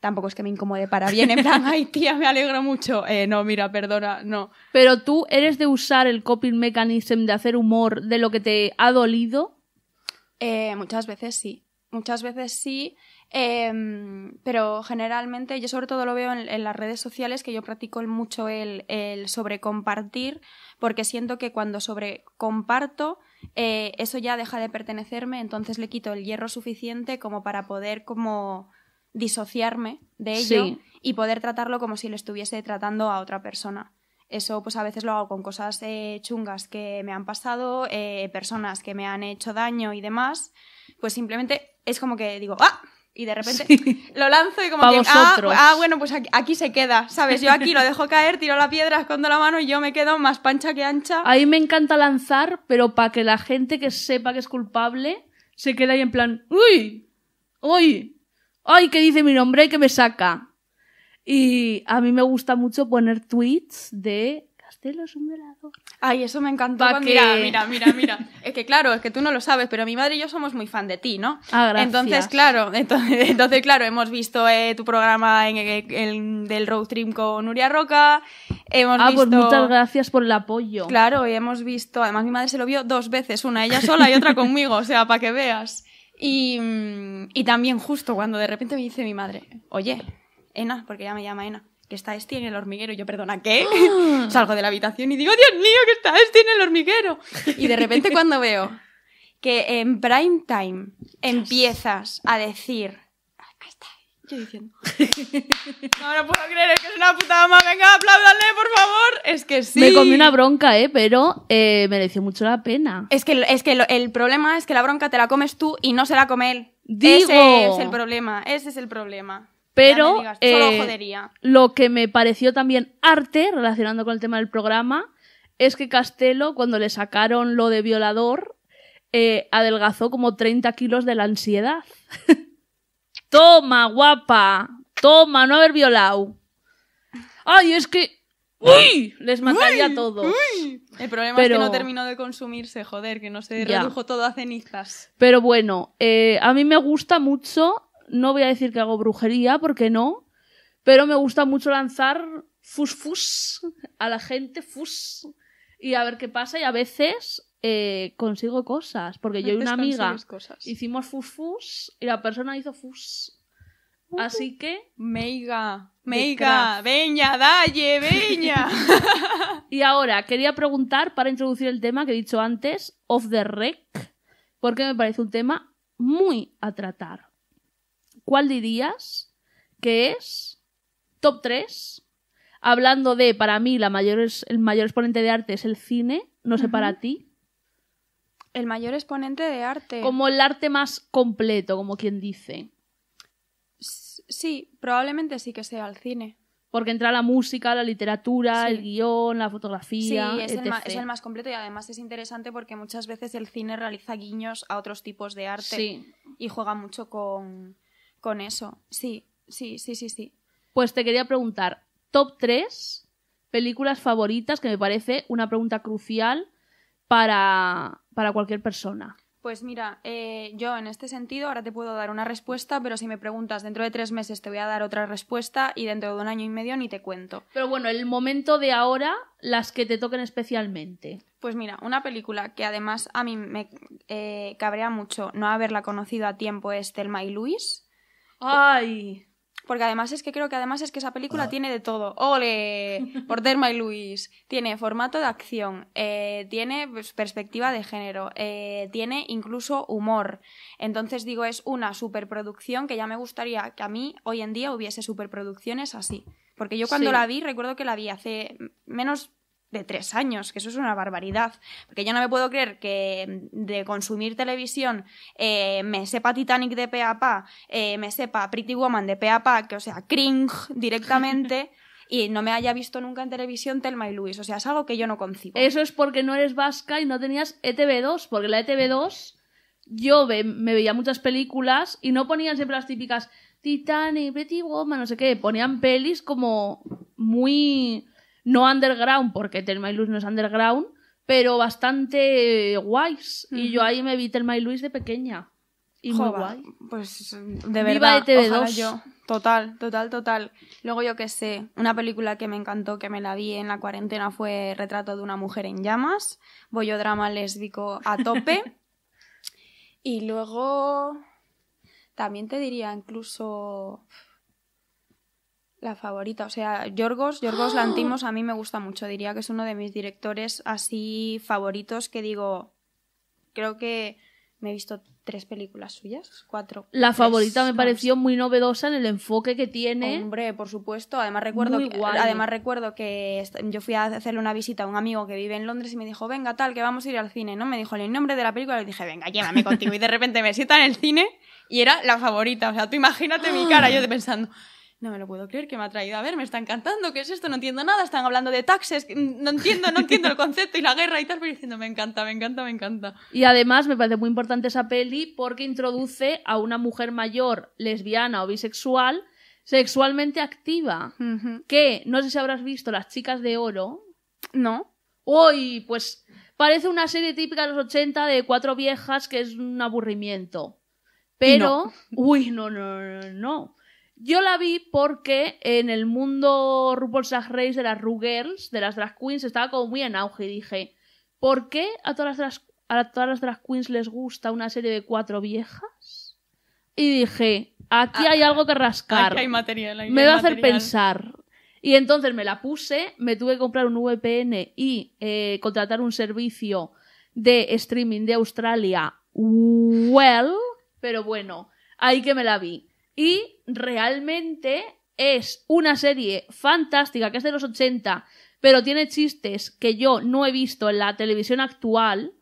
tampoco es que me incomode para bien, en plan, ay tía, me alegro mucho. Eh, no, mira, perdona, no. Pero tú eres de usar el coping mechanism, de hacer humor de lo que te ha dolido. Eh, muchas veces sí, muchas veces sí, em, pero generalmente yo sobre todo lo veo en, las redes sociales que yo practico mucho el, sobrecompartir porque siento que cuando sobrecomparto eh, eso ya deja de pertenecerme, entonces le quito el hierro suficiente como para poder como disociarme de ello y poder tratarlo como si lo estuviese tratando a otra persona. Eso pues a veces lo hago con cosas eh, chungas que me han pasado, eh, personas que me han hecho daño y demás. Pues simplemente es como que digo, ¡ah! Y de repente lo lanzo y como que, ah, ah, bueno, pues aquí, se queda, ¿sabes? Yo aquí lo dejo caer, tiro la piedra, escondo la mano y yo me quedo más pancha que ancha. A mí me encanta lanzar, pero para que la gente que sepa que es culpable se quede ahí en plan, ¡uy! ¡uy! ¡Ay, que dice mi nombre y que me saca! Y a mí me gusta mucho poner tweets de Castelo es un Ay, eso me encantó. mira, mira, mira, mira. es que claro, es que tú no lo sabes, pero mi madre y yo somos muy fan de ti, ¿no? Ah, gracias. Entonces, claro, entonces, claro, hemos visto eh, tu programa en, el del road con Nuria Roca. Hemos ah, pues muchas gracias por el apoyo. Claro, y hemos visto, además mi madre se lo vio dos veces, una ella sola y otra conmigo, o sea, para que veas. Mm, y, también justo cuando de repente me dice mi madre, oye, Ena, porque ya me llama Ena, que está Esti en el hormiguero. yo, perdona, ¿qué? Ah. Salgo de la habitación y digo, Dios mío, que está Esti en el hormiguero. Y de repente cuando veo que en prime time empiezas a decir no, puedo creer, es que es una puta mamá. Venga, apláudale, por favor. Es que sí. Me comí una bronca, ¿eh? Pero eh, mereció mucho la pena. Es que, es que el problema es que la bronca te la comes tú y no se la come él. Ese es el problema, ese es el problema. Pero, solo eh, jodería. Lo que me pareció también arte, relacionando con el tema del programa, es que Castelo, cuando le sacaron lo de violador, eh, adelgazó como 30 kilos de la ansiedad. Toma, guapa. Toma, no haber violado. Ay, es que. ¡Uy! Les mataría a todos. El problema es que no terminó de consumirse, joder, que no se redujo todo a cenizas. Pero bueno, eh, a mí me gusta mucho. No voy a decir que hago brujería, porque no. Pero me gusta mucho lanzar fus fus a la gente, fus. Y a ver qué pasa. Y a veces eh, consigo cosas. Porque yo y una amiga hicimos fus-fus y la persona hizo fus. Así que. Meiga, Meiga, veña, dalle, veña. y ahora, quería preguntar para introducir el tema que he dicho antes, of the rec, porque me parece un tema muy a tratar. ¿Cuál dirías que es top 3? Hablando de, para mí, la mayor, el mayor exponente de arte es el cine, no sé para ti. El mayor exponente de arte. Como el arte más completo, como quien dice. sí, probablemente sí que sea el cine. Porque entra la música, la literatura, el guión, la fotografía. Sí, es, El más completo y además es interesante porque muchas veces el cine realiza guiños a otros tipos de arte y juega mucho con, con eso. Sí, sí, sí, sí, sí. Pues te quería preguntar, top 3 películas favoritas, que me parece una pregunta crucial para, cualquier persona? Pues mira, eh, yo en este sentido ahora te puedo dar una respuesta, pero si me preguntas dentro de tres meses te voy a dar otra respuesta y dentro de un año y medio ni te cuento. Pero bueno, el momento de ahora, las que te toquen especialmente. Pues mira, una película que además a mí me eh, cabrea mucho no haberla conocido a tiempo es Thelma y Luis. ¡Ay! porque además es que creo que además es que esa película ah. tiene de todo. ¡Ole! Por Terma y Luis. Tiene formato de acción, eh, tiene pues, perspectiva de género, eh, tiene incluso humor. Entonces digo, es una superproducción que ya me gustaría que a mí hoy en día hubiese superproducciones así. Porque yo cuando la vi, recuerdo que la vi hace menos de tres años, que eso es una barbaridad. Porque yo no me puedo creer que mm, de consumir televisión eh, me sepa Titanic de pe eh, me sepa Pretty Woman de pe que o sea, cringe directamente. y no me haya visto nunca en televisión Telma y Luis. O sea, es algo que yo no concibo. Eso es porque no eres vasca y no tenías ETV2, porque la ETV2 yo me veía muchas películas y no ponían siempre las típicas Titanic, Pretty Woman, no sé qué, ponían pelis como muy no underground, porque Telma y Luis no es underground, pero bastante guays. Y yo ahí me vi Telma y Luis de pequeña. Y muy guay. Pues de verdad, Viva ojalá yo. Total, total, total. Luego yo que sé, una película que me encantó, que me la vi en la cuarentena fue Retrato de una mujer en llamas, drama lésbico a tope. y luego también te diría incluso la favorita, o sea, Yorgos, Yorgos Lantimos a mí me gusta mucho, diría que es uno de mis directores así favoritos que digo, creo que me he visto tres películas suyas, cuatro. La favorita me pareció muy novedosa en el enfoque que tiene. Hombre, por supuesto. Además recuerdo, que, además recuerdo que yo fui a hacerle una visita a un amigo que vive en Londres y me dijo, venga tal, que vamos a ir al cine, ¿no? Me dijo el nombre de la película y le dije, venga, llévame contigo. Y de repente me siento en el cine y era la favorita. O sea, tú imagínate mi cara, yo pensando, no me lo puedo creer que me ha traído a ver, me está encantando, ¿qué es esto? No entiendo nada, están hablando de taxes, no entiendo, no entiendo el concepto y la guerra y tal, pero diciendo, me encanta, me encanta, me encanta. Y además me parece muy importante esa peli porque introduce a una mujer mayor, lesbiana o bisexual, sexualmente activa, que no sé si habrás visto Las Chicas de Oro. No. Uy, pues parece una serie típica de los 80 de cuatro viejas que es un aburrimiento. Pero, uy, no, no, no, no. Yo la vi porque en el mundo RuPaul's Drag Race de las Rugirls, de las drag queens, estaba como muy en auge. Y dije, ¿por qué a todas las drag, a todas las queens les gusta una serie de cuatro viejas? Y dije, aquí ah, hay algo que rascar. hay material. me va a hacer pensar. Y entonces me la puse, me tuve que comprar un VPN y eh, contratar un servicio de streaming de Australia. Well, pero bueno, ahí que me la vi. Y realmente es una serie fantástica que es de los 80, pero tiene chistes que yo no he visto en la televisión actual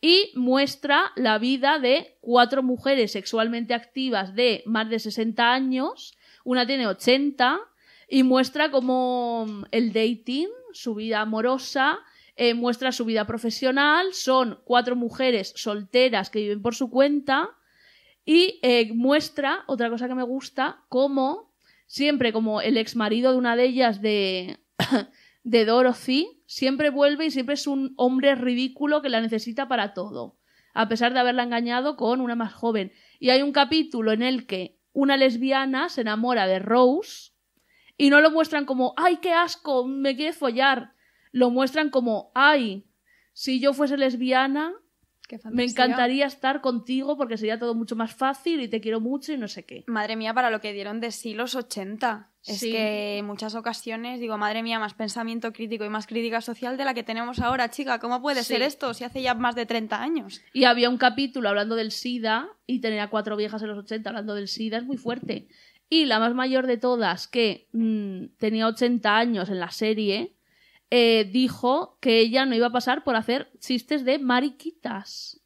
y muestra la vida de cuatro mujeres sexualmente activas de más de 60 años, una tiene 80 y muestra como mm, el dating, su vida amorosa, eh, muestra su vida profesional, son cuatro mujeres solteras que viven por su cuenta y eh, muestra, otra cosa que me gusta, cómo siempre como el ex marido de una de ellas de, de Dorothy, siempre vuelve y siempre es un hombre ridículo que la necesita para todo, a pesar de haberla engañado con una más joven. Y hay un capítulo en el que una lesbiana se enamora de Rose y no lo muestran como, ay, qué asco, me quiere follar. Lo muestran como, ay, si yo fuese lesbiana, me encantaría estar contigo porque sería todo mucho más fácil y te quiero mucho y no sé qué. Madre mía, para lo que dieron de sí los 80. Es que en muchas ocasiones digo, madre mía, más pensamiento crítico y más crítica social de la que tenemos ahora, chica, ¿cómo puede ser esto si hace ya más de 30 años? Y había un capítulo hablando del SIDA y tenía cuatro viejas en los 80 hablando del SIDA es muy fuerte. Y la más mayor de todas, que mm, tenía 80 años en la serie, eh, dijo que ella no iba a pasar por hacer chistes de mariquitas.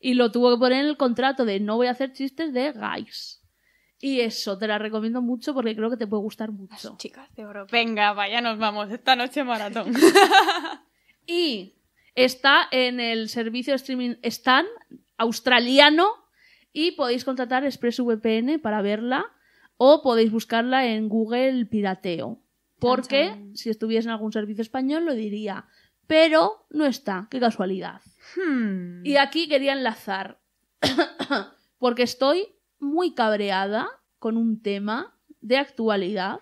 Y lo tuvo que poner en el contrato de no voy a hacer chistes de guys Y eso, te la recomiendo mucho porque creo que te puede gustar mucho. chicas de oro. Venga, vaya, nos vamos. Esta noche maratón. y está en el servicio de streaming Stan australiano y podéis contratar ExpressVPN para verla o podéis buscarla en Google Pirateo. Porque si estuviese en algún servicio español lo diría. Pero no está, qué casualidad. Hmm. Y aquí quería enlazar, porque estoy muy cabreada con un tema de actualidad.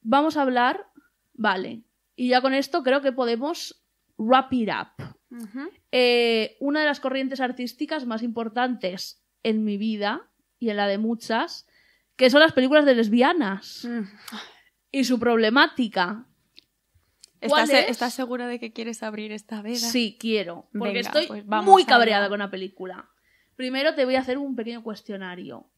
Vamos a hablar, vale, y ya con esto creo que podemos wrap it up. Eh, una de las corrientes artísticas más importantes en mi vida y en la de muchas que son las películas de lesbianas mm. y su problemática. ¿Estás, segura de que quieres abrir esta veda? Sí, quiero, porque estoy pues muy cabreada con la película. Primero te voy a hacer un pequeño cuestionario.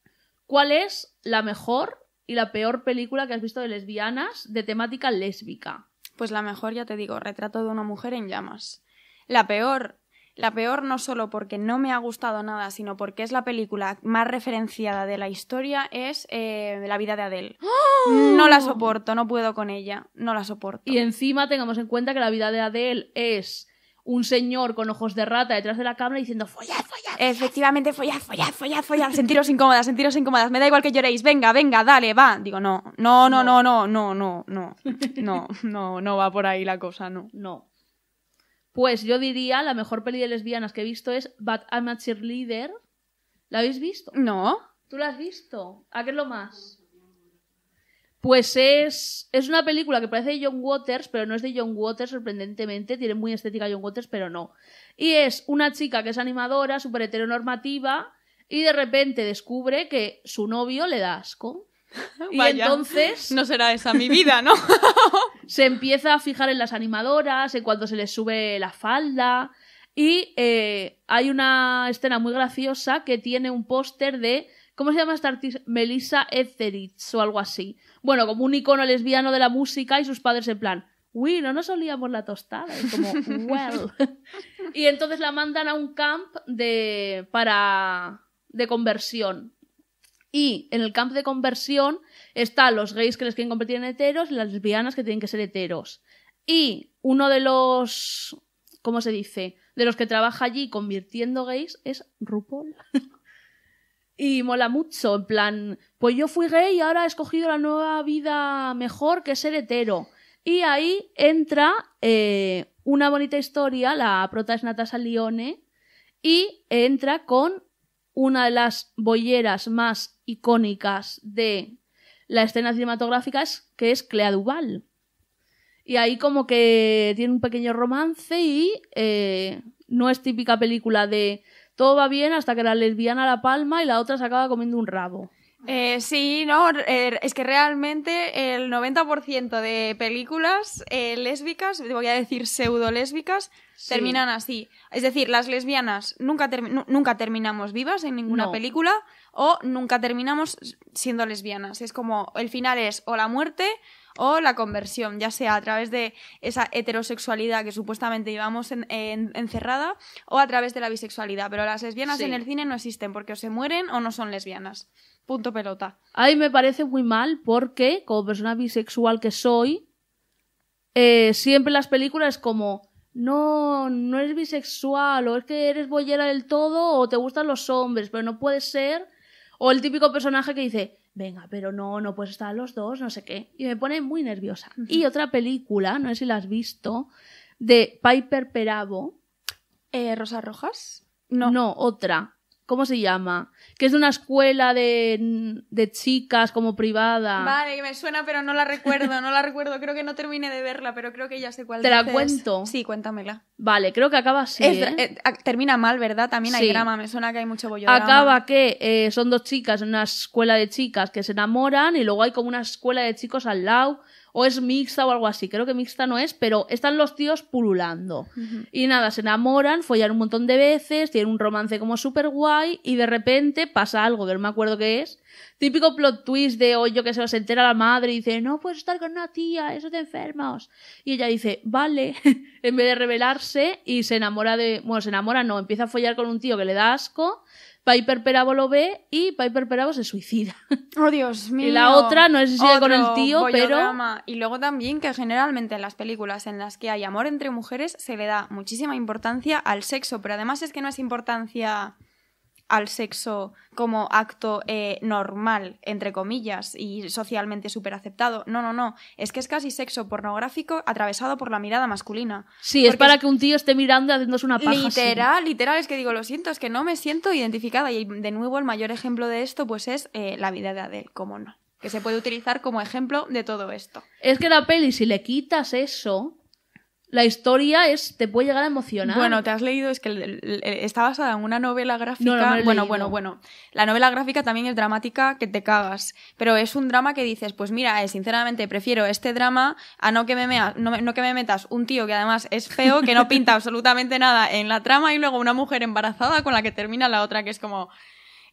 ¿Cuál es la mejor y la peor película que has visto de lesbianas de temática lésbica? Pues la mejor, ya te digo, retrato de una mujer en llamas. La peor, la peor no solo porque no me ha gustado nada, sino porque es la película más referenciada de la historia, es eh, La vida de Adele. ¡Ah! No la soporto, no puedo con ella, no la soporto. Y encima tengamos en cuenta que La vida de Adele es un señor con ojos de rata detrás de la cámara diciendo follad, follad. Efectivamente, follad, follad, follad, follad. Sentiros incómodas, sentiros incómodas. Me da igual que lloréis. Venga, venga, dale, va. Digo, no, no, no, no, no, no, no, no, no, no, no va por ahí la cosa, no. No. Pues yo diría, la mejor peli de lesbianas que he visto es Bad Amateur Leader. ¿La habéis visto? No. ¿Tú la has visto? ¿A qué es lo más? Pues es, es una película que parece de John Waters, pero no es de John Waters, sorprendentemente. Tiene muy estética John Waters, pero no. Y es una chica que es animadora, súper heteronormativa, y de repente descubre que su novio le da asco. y entonces. No será esa mi vida, ¿no? se empieza a fijar en las animadoras, en cuando se les sube la falda. Y eh, hay una escena muy graciosa que tiene un póster de. ¿Cómo se llama esta artista? Melissa Etheridge o algo así. Bueno, como un icono lesbiano de la música y sus padres en plan. Uy, no nos olíamos la tostada. y entonces la mandan a un camp de. para. de conversión y en el campo de conversión están los gays que les quieren convertir en heteros y las lesbianas que tienen que ser heteros. Y uno de los. ¿Cómo se dice? De los que trabaja allí convirtiendo gays es RuPaul. y mola mucho, en plan, pues yo fui gay y ahora he escogido la nueva vida mejor que ser hetero. Y ahí entra eh, una bonita historia, la prota es Natasha Lione, y entra con una de las bolleras más icónicas de la escena cinematográfica, es, que es Clea Duval. Y ahí como que tiene un pequeño romance y eh, no es típica película de todo va bien hasta que la lesbiana la palma y la otra se acaba comiendo un rabo. Eh, sí, no, er, es que realmente el 90% de películas eh, lésbicas, voy a decir pseudo lésbicas, terminan así. Es decir, las lesbianas nunca, nunca terminamos vivas en ninguna película o nunca terminamos siendo lesbianas. Es como el final es o la muerte o la conversión, ya sea a través de esa heterosexualidad que supuestamente llevamos encerrada o a través de la bisexualidad. Pero las lesbianas en el cine no existen porque o se mueren o no son lesbianas. Punto pelota. A mí me parece muy mal porque, como persona bisexual que soy, eh, siempre las películas como no, no eres bisexual, o es que eres boyera del todo, o te gustan los hombres, pero no puedes ser. O el típico personaje que dice, venga, pero no, no puedes estar los dos, no sé qué. Y me pone muy nerviosa. Y otra película, no sé si la has visto, de Piper Perabo. Eh, Rosa Rojas? No. No, otra. ¿Cómo se llama? Que es de una escuela de, chicas como privada. Vale, me suena, pero no la recuerdo, no la recuerdo. Creo que no terminé de verla, pero creo que ya sé cuál. ¿Te la cuento? Sí, cuéntamela. Vale, creo que acaba así. ¿eh? Eh, termina mal, ¿verdad? También hay drama, me suena que hay mucho bollo. Acaba que eh, son dos chicas en una escuela de chicas que se enamoran y luego hay como una escuela de chicos al lado o es mixta o algo así. Creo que mixta no es, pero están los tíos pululando. Y nada, se enamoran, follan un montón de veces, tienen un romance como súper guay y de repente pasa algo que no me acuerdo qué es. Típico plot twist de hoy, oh, yo que se os entera la madre y dice, no puedes estar con una tía, eso te enfermas. Y ella dice, vale, en vez de rebelarse y se enamora de, bueno, se enamora no, empieza a follar con un tío que le da asco Piper Peravo lo ve y Piper Peravo se suicida. Oh, Dios mío. Y la otra no es si con el tío, pero. Y luego también que generalmente en las películas en las que hay amor entre mujeres se le da muchísima importancia al sexo, pero además es que no es importancia al sexo como acto eh, normal, entre comillas, y socialmente súper aceptado. No, no, no. Es que es casi sexo pornográfico atravesado por la mirada masculina. Sí, es para que un tío esté mirando y haciéndose una paja. Literal, literal. Es que digo, lo siento, es que no me siento identificada. Y de nuevo, el mayor ejemplo de esto, pues es eh, la vida de Adele, como no. Que se puede utilizar como ejemplo de todo esto. Es que la peli, si le quitas eso, la historia es te puede llegar a emocionar. Bueno, te has leído, es que está basada en una novela gráfica. bueno, bueno, bueno. La novela gráfica también es dramática que te cagas, pero es un drama que dices, pues mira, eh, sinceramente prefiero este drama a no que me, no, que me metas un tío que además es feo, que no pinta absolutamente nada en la trama y luego una mujer embarazada con la que termina la otra, que es como...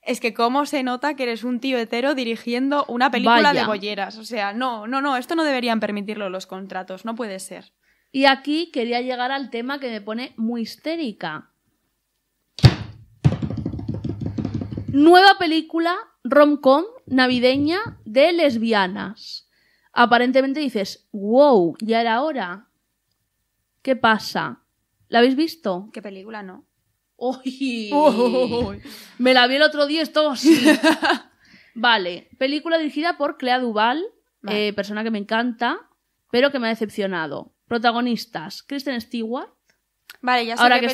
Es que cómo se nota que eres un tío hetero dirigiendo una película de bolleras. O sea, no, no, no, esto no deberían permitirlo los contratos, no puede ser. Y aquí quería llegar al tema que me pone muy histérica. Nueva película rom-com navideña de lesbianas. Aparentemente dices, wow, ya era hora. ¿Qué pasa? ¿La habéis visto? ¿Qué película no? Uy, Me la vi el otro día, esto así vale, película dirigida por Clea Duval, eh, persona que me encanta, pero que me ha decepcionado. Protagonistas, Kristen Stewart. Vale, ya sé Ahora qué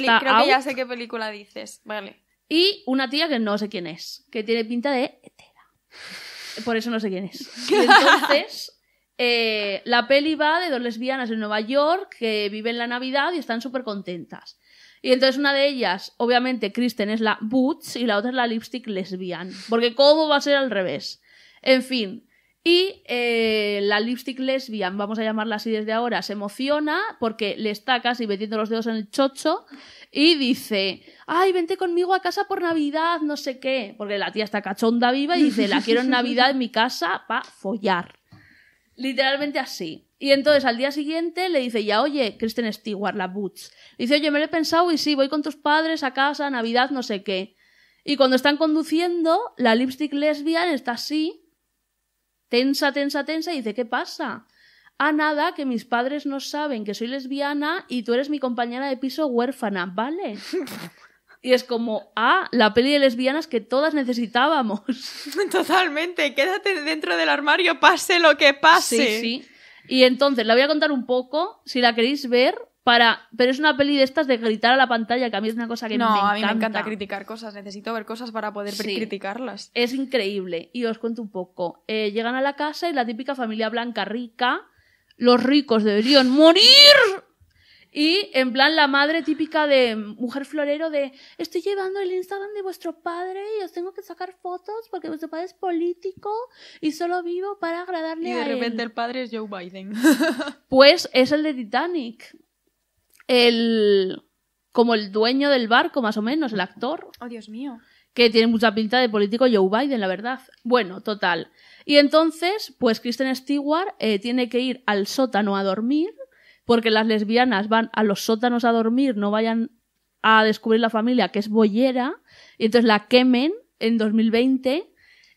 ya sé qué película dices. Vale. Y una tía que no sé quién es, que tiene pinta de etera. Por eso no sé quién es. Y entonces, eh, la peli va de dos lesbianas en Nueva York que viven la Navidad y están súper contentas. Y entonces una de ellas, obviamente, Kristen es la Boots y la otra es la Lipstick Lesbian. Porque ¿cómo va a ser al revés? En fin, y eh, la lipstick lesbian, vamos a llamarla así desde ahora, se emociona porque le está casi metiendo los dedos en el chocho y dice, ay, vente conmigo a casa por Navidad, no sé qué. Porque la tía está cachonda viva y dice, la quiero en Navidad en mi casa para follar. Literalmente así. Y entonces al día siguiente le dice, ya oye, Kristen Stewart, la Butch. Dice, oye, me lo he pensado y sí, voy con tus padres a casa, Navidad, no sé qué. Y cuando están conduciendo, la lipstick lesbian está así tensa, tensa, tensa, y dice, ¿qué pasa? A ah, nada, que mis padres no saben que soy lesbiana y tú eres mi compañera de piso huérfana, ¿vale? Y es como, ah, la peli de lesbianas que todas necesitábamos. Totalmente, quédate dentro del armario, pase lo que pase. Sí, sí. Y entonces, la voy a contar un poco, si la queréis ver, para. Pero es una peli de estas de gritar a la pantalla, que a mí es una cosa que no, me encanta. No, a mí me encanta criticar cosas. Necesito ver cosas para poder criticarlas. Es increíble. Y os cuento un poco. Eh, llegan a la casa y la típica familia blanca rica. Los ricos deberían morir. Y en plan la madre típica de mujer florero de estoy llevando el Instagram de vuestro padre y os tengo que sacar fotos porque vuestro padre es político y solo vivo para agradarle a él. Y de repente el padre es Joe Biden. Pues es el de Titanic el como el dueño del barco, más o menos, el actor. Oh, Dios mío. Que tiene mucha pinta de político Joe Biden, la verdad. Bueno, total. Y entonces, pues Kristen Stewart eh, tiene que ir al sótano a dormir, porque las lesbianas van a los sótanos a dormir, no vayan a descubrir la familia que es boyera, y entonces la quemen en 2020.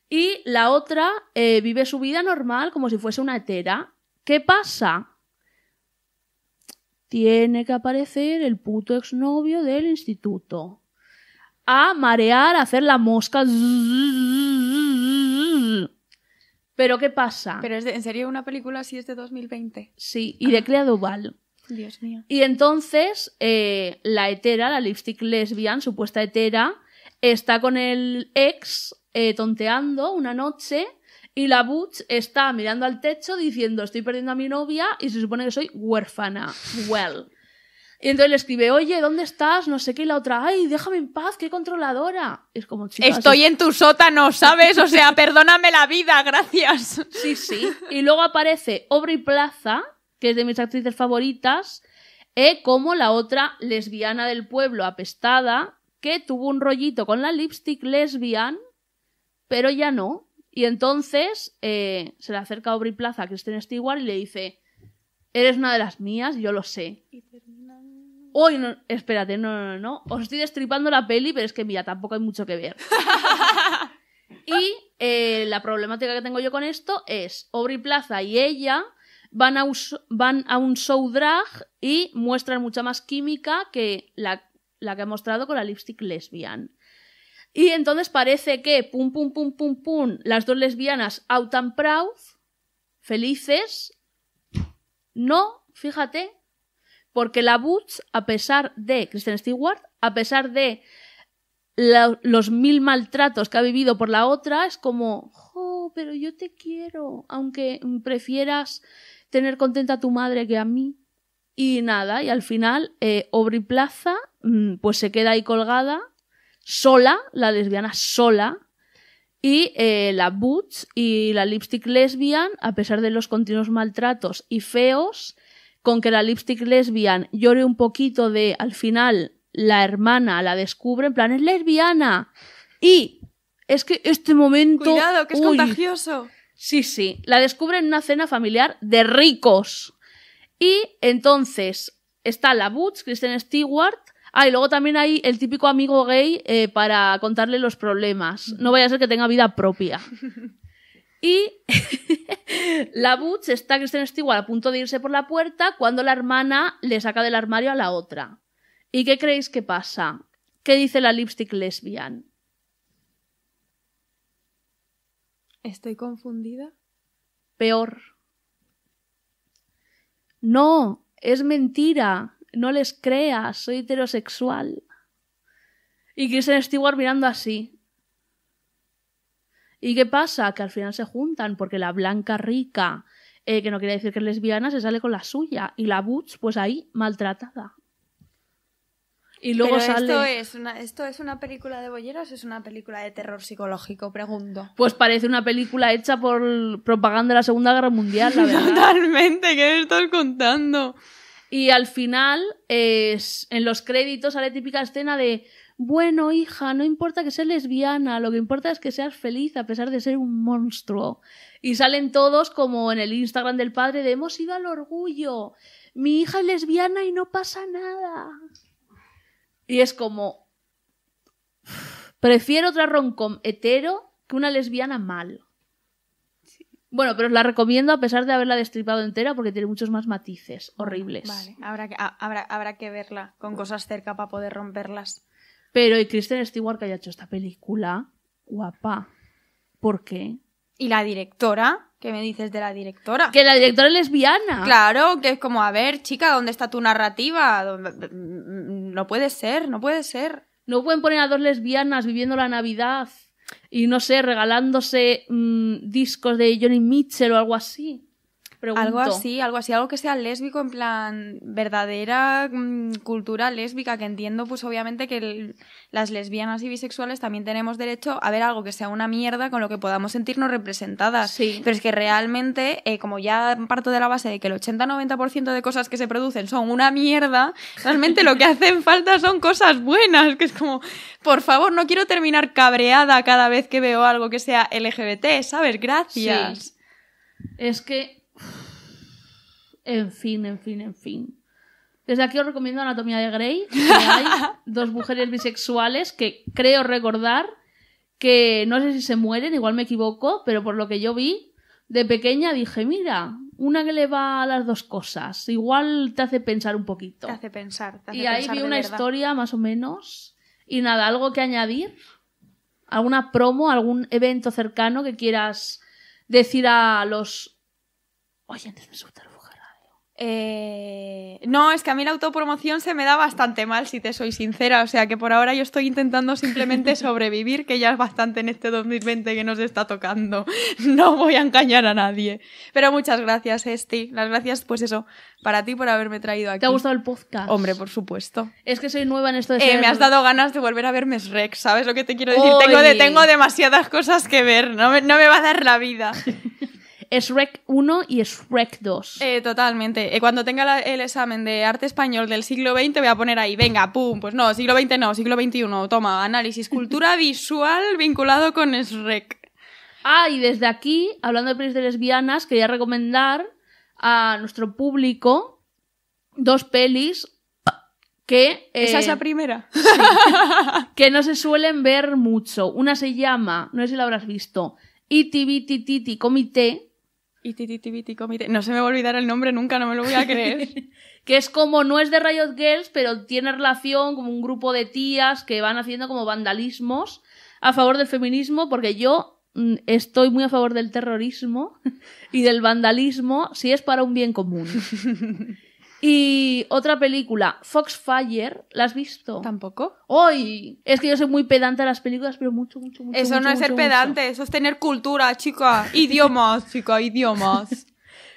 Y la otra eh, vive su vida normal como si fuese una hetera. ¿Qué pasa? tiene que aparecer el puto exnovio del instituto. A marear, a hacer la mosca. Pero ¿qué pasa? Pero es en serio una película así es de 2020. Sí, y de Clea Duval. Dios mío. Y entonces eh, la etera, la lipstick lesbian, supuesta hetera, está con el ex eh, tonteando una noche y la Butch está mirando al techo diciendo, estoy perdiendo a mi novia y se supone que soy huérfana. Well. Y entonces le escribe, oye, ¿dónde estás? No sé qué. Y la otra, ay, déjame en paz, qué controladora. Es como, Estoy en tu sótano, ¿sabes? O sea, perdóname la vida, gracias. Sí, sí. Y luego aparece y Plaza, que es de mis actrices favoritas, eh, como la otra lesbiana del pueblo apestada, que tuvo un rollito con la lipstick lesbian, pero ya no. Y entonces eh, se le acerca a Aubrey Plaza a Kristen Stewart y le dice: Eres una de las mías, yo lo sé. no, espérate, no, no, no, Os estoy destripando la peli, pero es que mira, tampoco hay mucho que ver. y eh, la problemática que tengo yo con esto es: Aubrey Plaza y ella van a, un, van show drag y muestran mucha más química que la, la que ha mostrado con la lipstick lesbian. Y entonces parece que, pum, pum, pum, pum, pum, las dos lesbianas out and proud, felices. No, fíjate, porque la Butch, a pesar de Kristen Stewart, a pesar de los mil maltratos que ha vivido por la otra, es como, jo, pero yo te quiero, aunque prefieras tener contenta a tu madre que a mí. Y nada, y al final, eh, Aubrey Plaza, mm, pues se queda ahí colgada sola, la lesbiana sola, y eh, la Butch y la lipstick lesbian, a pesar de los continuos maltratos y feos, con que la lipstick lesbian llore un poquito de, al final, la hermana la descubre, en plan, es lesbiana. Y es que este momento... Cuidado, que es contagioso. Sí, sí, la descubre en una cena familiar de ricos. Y entonces está la Butch, Kristen Stewart, Ah, y luego también hay el típico amigo gay eh, para contarle los problemas. No vaya a ser que tenga vida propia. Y la Butch está Kristen Stewart a punto de irse por la puerta cuando la hermana le saca del armario a la otra. ¿Y qué creéis que pasa? ¿Qué dice la lipstick lesbian? Estoy confundida. Peor. No, es mentira no les creas, soy heterosexual. Y Kristen Stewart mirando así. ¿Y qué pasa? Que al final se juntan, porque la blanca rica, eh, que no quiere decir que es lesbiana, se sale con la suya. Y la Butch, pues ahí, maltratada. Y luego Esto es, una, ¿Esto es una película de bolleros o es una película de terror psicológico? Pregunto. Pues parece una película hecha por propaganda de la Segunda Guerra Mundial, la verdad. Totalmente, ¿qué me estás contando? Y al final, es, en los créditos, sale típica escena de, bueno, hija, no importa que seas lesbiana, lo que importa es que seas feliz a pesar de ser un monstruo. Y salen todos como en el Instagram del padre de, hemos ido al orgullo, mi hija es lesbiana y no pasa nada. Y es como, prefiero otra roncom hetero que una lesbiana mal. Bueno, pero os la recomiendo a pesar de haberla destripado entera porque tiene muchos más matices horribles. Vale, habrá que, habrá, habrá que verla con cosas cerca para poder romperlas. Pero y Kristen Stewart que haya hecho esta película, guapa. ¿Por qué? ¿Y la directora? ¿Qué me dices de la directora? Que la directora es lesbiana. Claro, que es como, a ver, chica, ¿dónde está tu narrativa? No puede ser, no puede ser. No pueden poner a dos lesbianas viviendo la Navidad y no sé, regalándose mm, discos de Johnny Mitchell o algo así. Algo así, algo así, algo que sea lésbico, en plan, verdadera mm, cultura lésbica, que entiendo, pues obviamente que las lesbianas y bisexuales también tenemos derecho a ver algo que sea una mierda con lo que podamos sentirnos representadas. Sí. Pero es que realmente, eh, como ya parto de la base de que el 80-90% de cosas que se producen son una mierda, realmente lo que hacen falta son cosas buenas, que es como, por favor, no quiero terminar cabreada cada vez que veo algo que sea LGBT, ¿sabes? Gracias. Sí. Es que en fin, en fin, en fin. Desde aquí os recomiendo Anatomía de Grey. hay dos mujeres bisexuales que creo recordar que no sé si se mueren, igual me equivoco, pero por lo que yo vi, de pequeña dije, mira, una que le va a las dos cosas, igual te hace pensar un poquito. Te hace pensar. y ahí vi una historia más o menos. Y nada, algo que añadir, alguna promo, algún evento cercano que quieras decir a los Oye, antes me ¿eh? eh... No, es que a mí la autopromoción se me da bastante mal, si te soy sincera. O sea que por ahora yo estoy intentando simplemente sobrevivir, que ya es bastante en este 2020 que nos está tocando. No voy a engañar a nadie. Pero muchas gracias, Esti. Las gracias, pues eso, para ti por haberme traído aquí. ¿Te ha gustado el podcast? Hombre, por supuesto. Es que soy nueva en esto de eh, Me has dado ganas de volver a ver Mes ¿sabes lo que te quiero decir? Tengo, demasiadas cosas que ver, no me va a dar la vida. rec 1 y rec 2. Eh, totalmente. Eh, cuando tenga el examen de arte español del siglo XX voy a poner ahí, venga, pum, pues no, siglo XX no, siglo XXI, toma, análisis, cultura visual vinculado con Shrek. Ah, y desde aquí, hablando de pelis de lesbianas, quería recomendar a nuestro público dos pelis que... Esa es la eh, primera. que no se suelen ver mucho. Una se llama, no sé si la habrás visto, Itibitititi Comité, no se me va a olvidar el nombre nunca, no me lo voy a creer. que es como, no es de Riot Girls, pero tiene relación con un grupo de tías que van haciendo como vandalismos a favor del feminismo, porque yo mm, estoy muy a favor del terrorismo y del vandalismo si es para un bien común. Y otra película, Foxfire, ¿la has visto? Tampoco. ¡Hoy! Es que yo soy muy pedante a las películas, pero mucho, mucho, mucho. Eso no es ser pedante, eso es tener cultura, chica. Idiomas, chica, idiomas.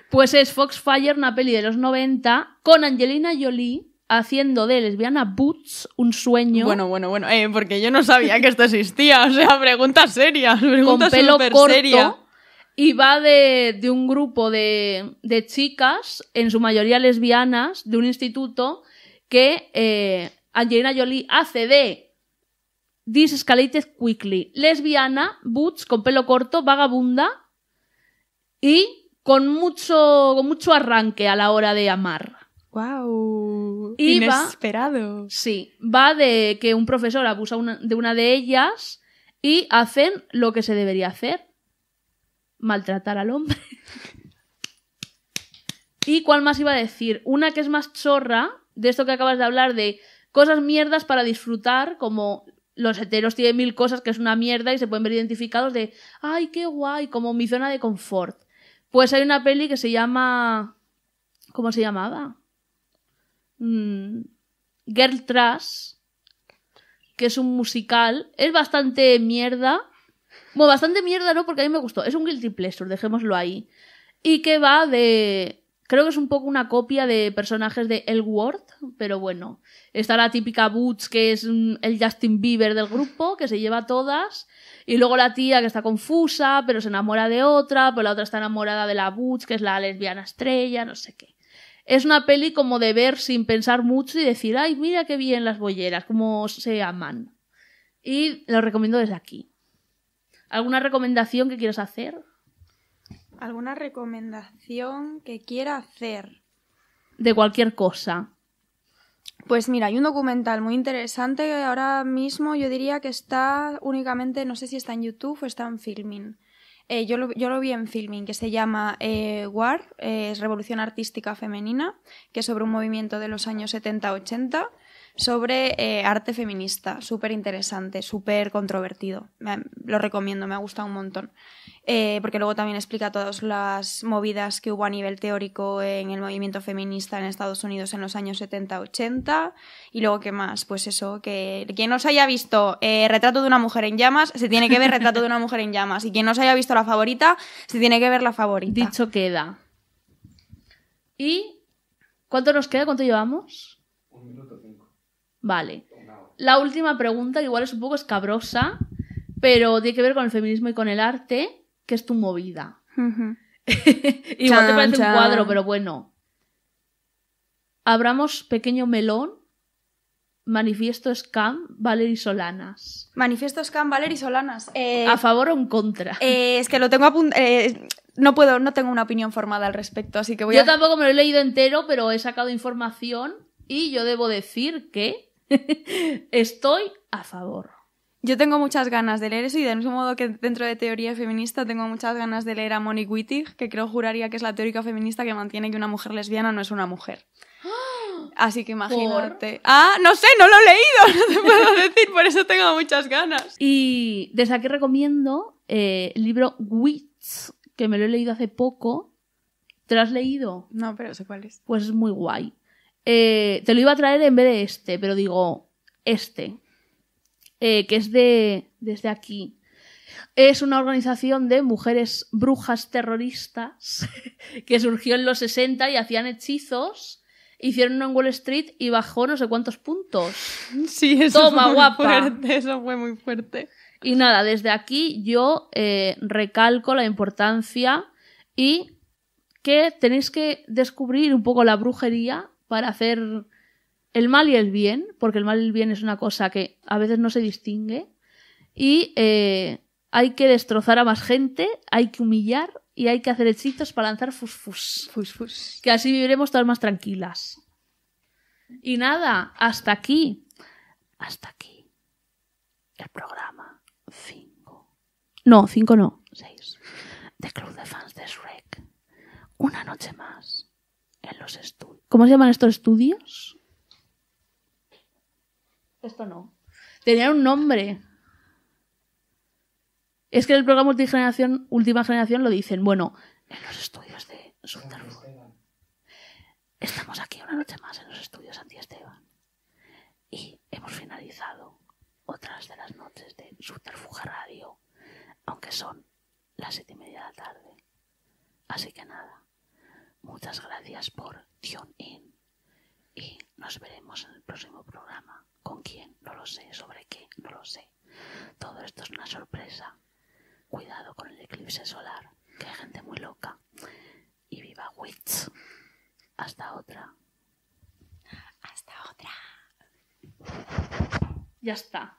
pues es Foxfire, una peli de los 90, con Angelina Jolie haciendo de lesbiana Boots un sueño. Bueno, bueno, bueno, eh, porque yo no sabía que esto existía, o sea, preguntas serias, preguntas con pelo corto, y va de, un grupo de, chicas, en su mayoría lesbianas, de un instituto que eh, Angelina Jolie hace de Disescalated Quickly, lesbiana, boots, con pelo corto, vagabunda y con mucho, con mucho arranque a la hora de amar. ¡Wow! Y Inesperado. sí, va de que un profesor abusa de una de ellas y hacen lo que se debería hacer maltratar al hombre. ¿Y cuál más iba a decir? Una que es más chorra, de esto que acabas de hablar, de cosas mierdas para disfrutar, como los heteros tienen mil cosas que es una mierda y se pueden ver identificados de, ay, qué guay, como mi zona de confort. Pues hay una peli que se llama... ¿Cómo se llamaba? Mm, Girl Trash, que es un musical. Es bastante mierda, bueno, bastante mierda, ¿no? Porque a mí me gustó. Es un guilty pleasure, dejémoslo ahí. Y que va de... Creo que es un poco una copia de personajes de Elworth, pero bueno. Está la típica Butch, que es mm, el Justin Bieber del grupo, que se lleva todas. Y luego la tía que está confusa, pero se enamora de otra, pero la otra está enamorada de la Butch, que es la lesbiana estrella, no sé qué. Es una peli como de ver sin pensar mucho y decir, ay, mira qué bien las bolleras, cómo se aman. Y lo recomiendo desde aquí. ¿Alguna recomendación que quieras hacer? ¿Alguna recomendación que quiera hacer? De cualquier cosa. Pues mira, hay un documental muy interesante ahora mismo yo diría que está únicamente, no sé si está en YouTube o está en filming eh, yo, lo, yo, lo, vi en filming, que se llama eh, War, eh, es Revolución Artística Femenina, que es sobre un movimiento de los años 70-80 sobre eh, arte feminista, súper interesante, súper controvertido. lo recomiendo, me ha gustado un montón. Eh, porque luego también explica todas las movidas que hubo a nivel teórico en el movimiento feminista en Estados Unidos en los años 70-80. Y luego, ¿qué más? Pues eso, que quien nos haya visto eh, Retrato de una mujer en llamas, se tiene que ver Retrato de una mujer en llamas. Y quien nos haya visto la favorita, se tiene que ver la favorita. Dicho queda. ¿Y cuánto nos queda? ¿Cuánto llevamos? Vale. La última pregunta, que igual es un poco escabrosa, pero tiene que ver con el feminismo y con el arte, que es tu movida. igual te parece un cuadro, pero bueno. Abramos pequeño melón. Manifiesto Scam, Valery Solanas. Manifiesto Scam, Valery Solanas. Eh, ¿A favor o en contra? Eh, es que lo tengo apuntado. Eh, no puedo, no tengo una opinión formada al respecto, así que voy Yo tampoco me lo he leído entero, pero he sacado información y yo debo decir que Estoy a favor. Yo tengo muchas ganas de leer eso y del mismo modo que dentro de teoría feminista tengo muchas ganas de leer a Monique Wittig, que creo juraría que es la teórica feminista que mantiene que una mujer lesbiana no es una mujer. ¡Ah! Así que imagínate. Ah, no sé, no lo he leído, no te puedo decir, por eso tengo muchas ganas. Y desde aquí recomiendo eh, el libro Wits, que me lo he leído hace poco. ¿Te lo has leído? No, pero sé cuál es. Pues es muy guay. Eh, te lo iba a traer en vez de este, pero digo, este, eh, que es de desde aquí. Es una organización de mujeres brujas terroristas que surgió en los 60 y hacían hechizos. Hicieron uno en Wall Street y bajó no sé cuántos puntos. Sí, eso fue muy guapa. Eso fue muy fuerte. Y nada, desde aquí yo eh, recalco la importancia y que tenéis que descubrir un poco la brujería para hacer el mal y el bien, porque el mal y el bien es una cosa que a veces no se distingue, y eh, hay que destrozar a más gente, hay que humillar y hay que hacer hechizos para lanzar fusfus. Fus, Que así viviremos todas más tranquilas. Y nada, hasta aquí. Hasta aquí. El programa 5. No, 5 no, 6. De Club de Fans de Shrek. Una noche más en los estudios. ¿Cómo se llaman estos estudios? Esto no. Tenían un nombre. Es que en el programa Multigeneración, Última Generación lo dicen. Bueno, en los estudios de Radio. Estamos aquí una noche más en los estudios Esteban. Y hemos finalizado otras de las noches de Subterfuge Radio, aunque son las siete y media de la tarde. Así que nada, muchas gracias por Tune In Y nos veremos en el próximo programa. ¿Con quién? No lo sé. ¿Sobre qué? No lo sé. Todo esto es una sorpresa. Cuidado con el eclipse solar, que hay gente muy loca. Y viva Witch. Hasta otra. Hasta otra. Ya está.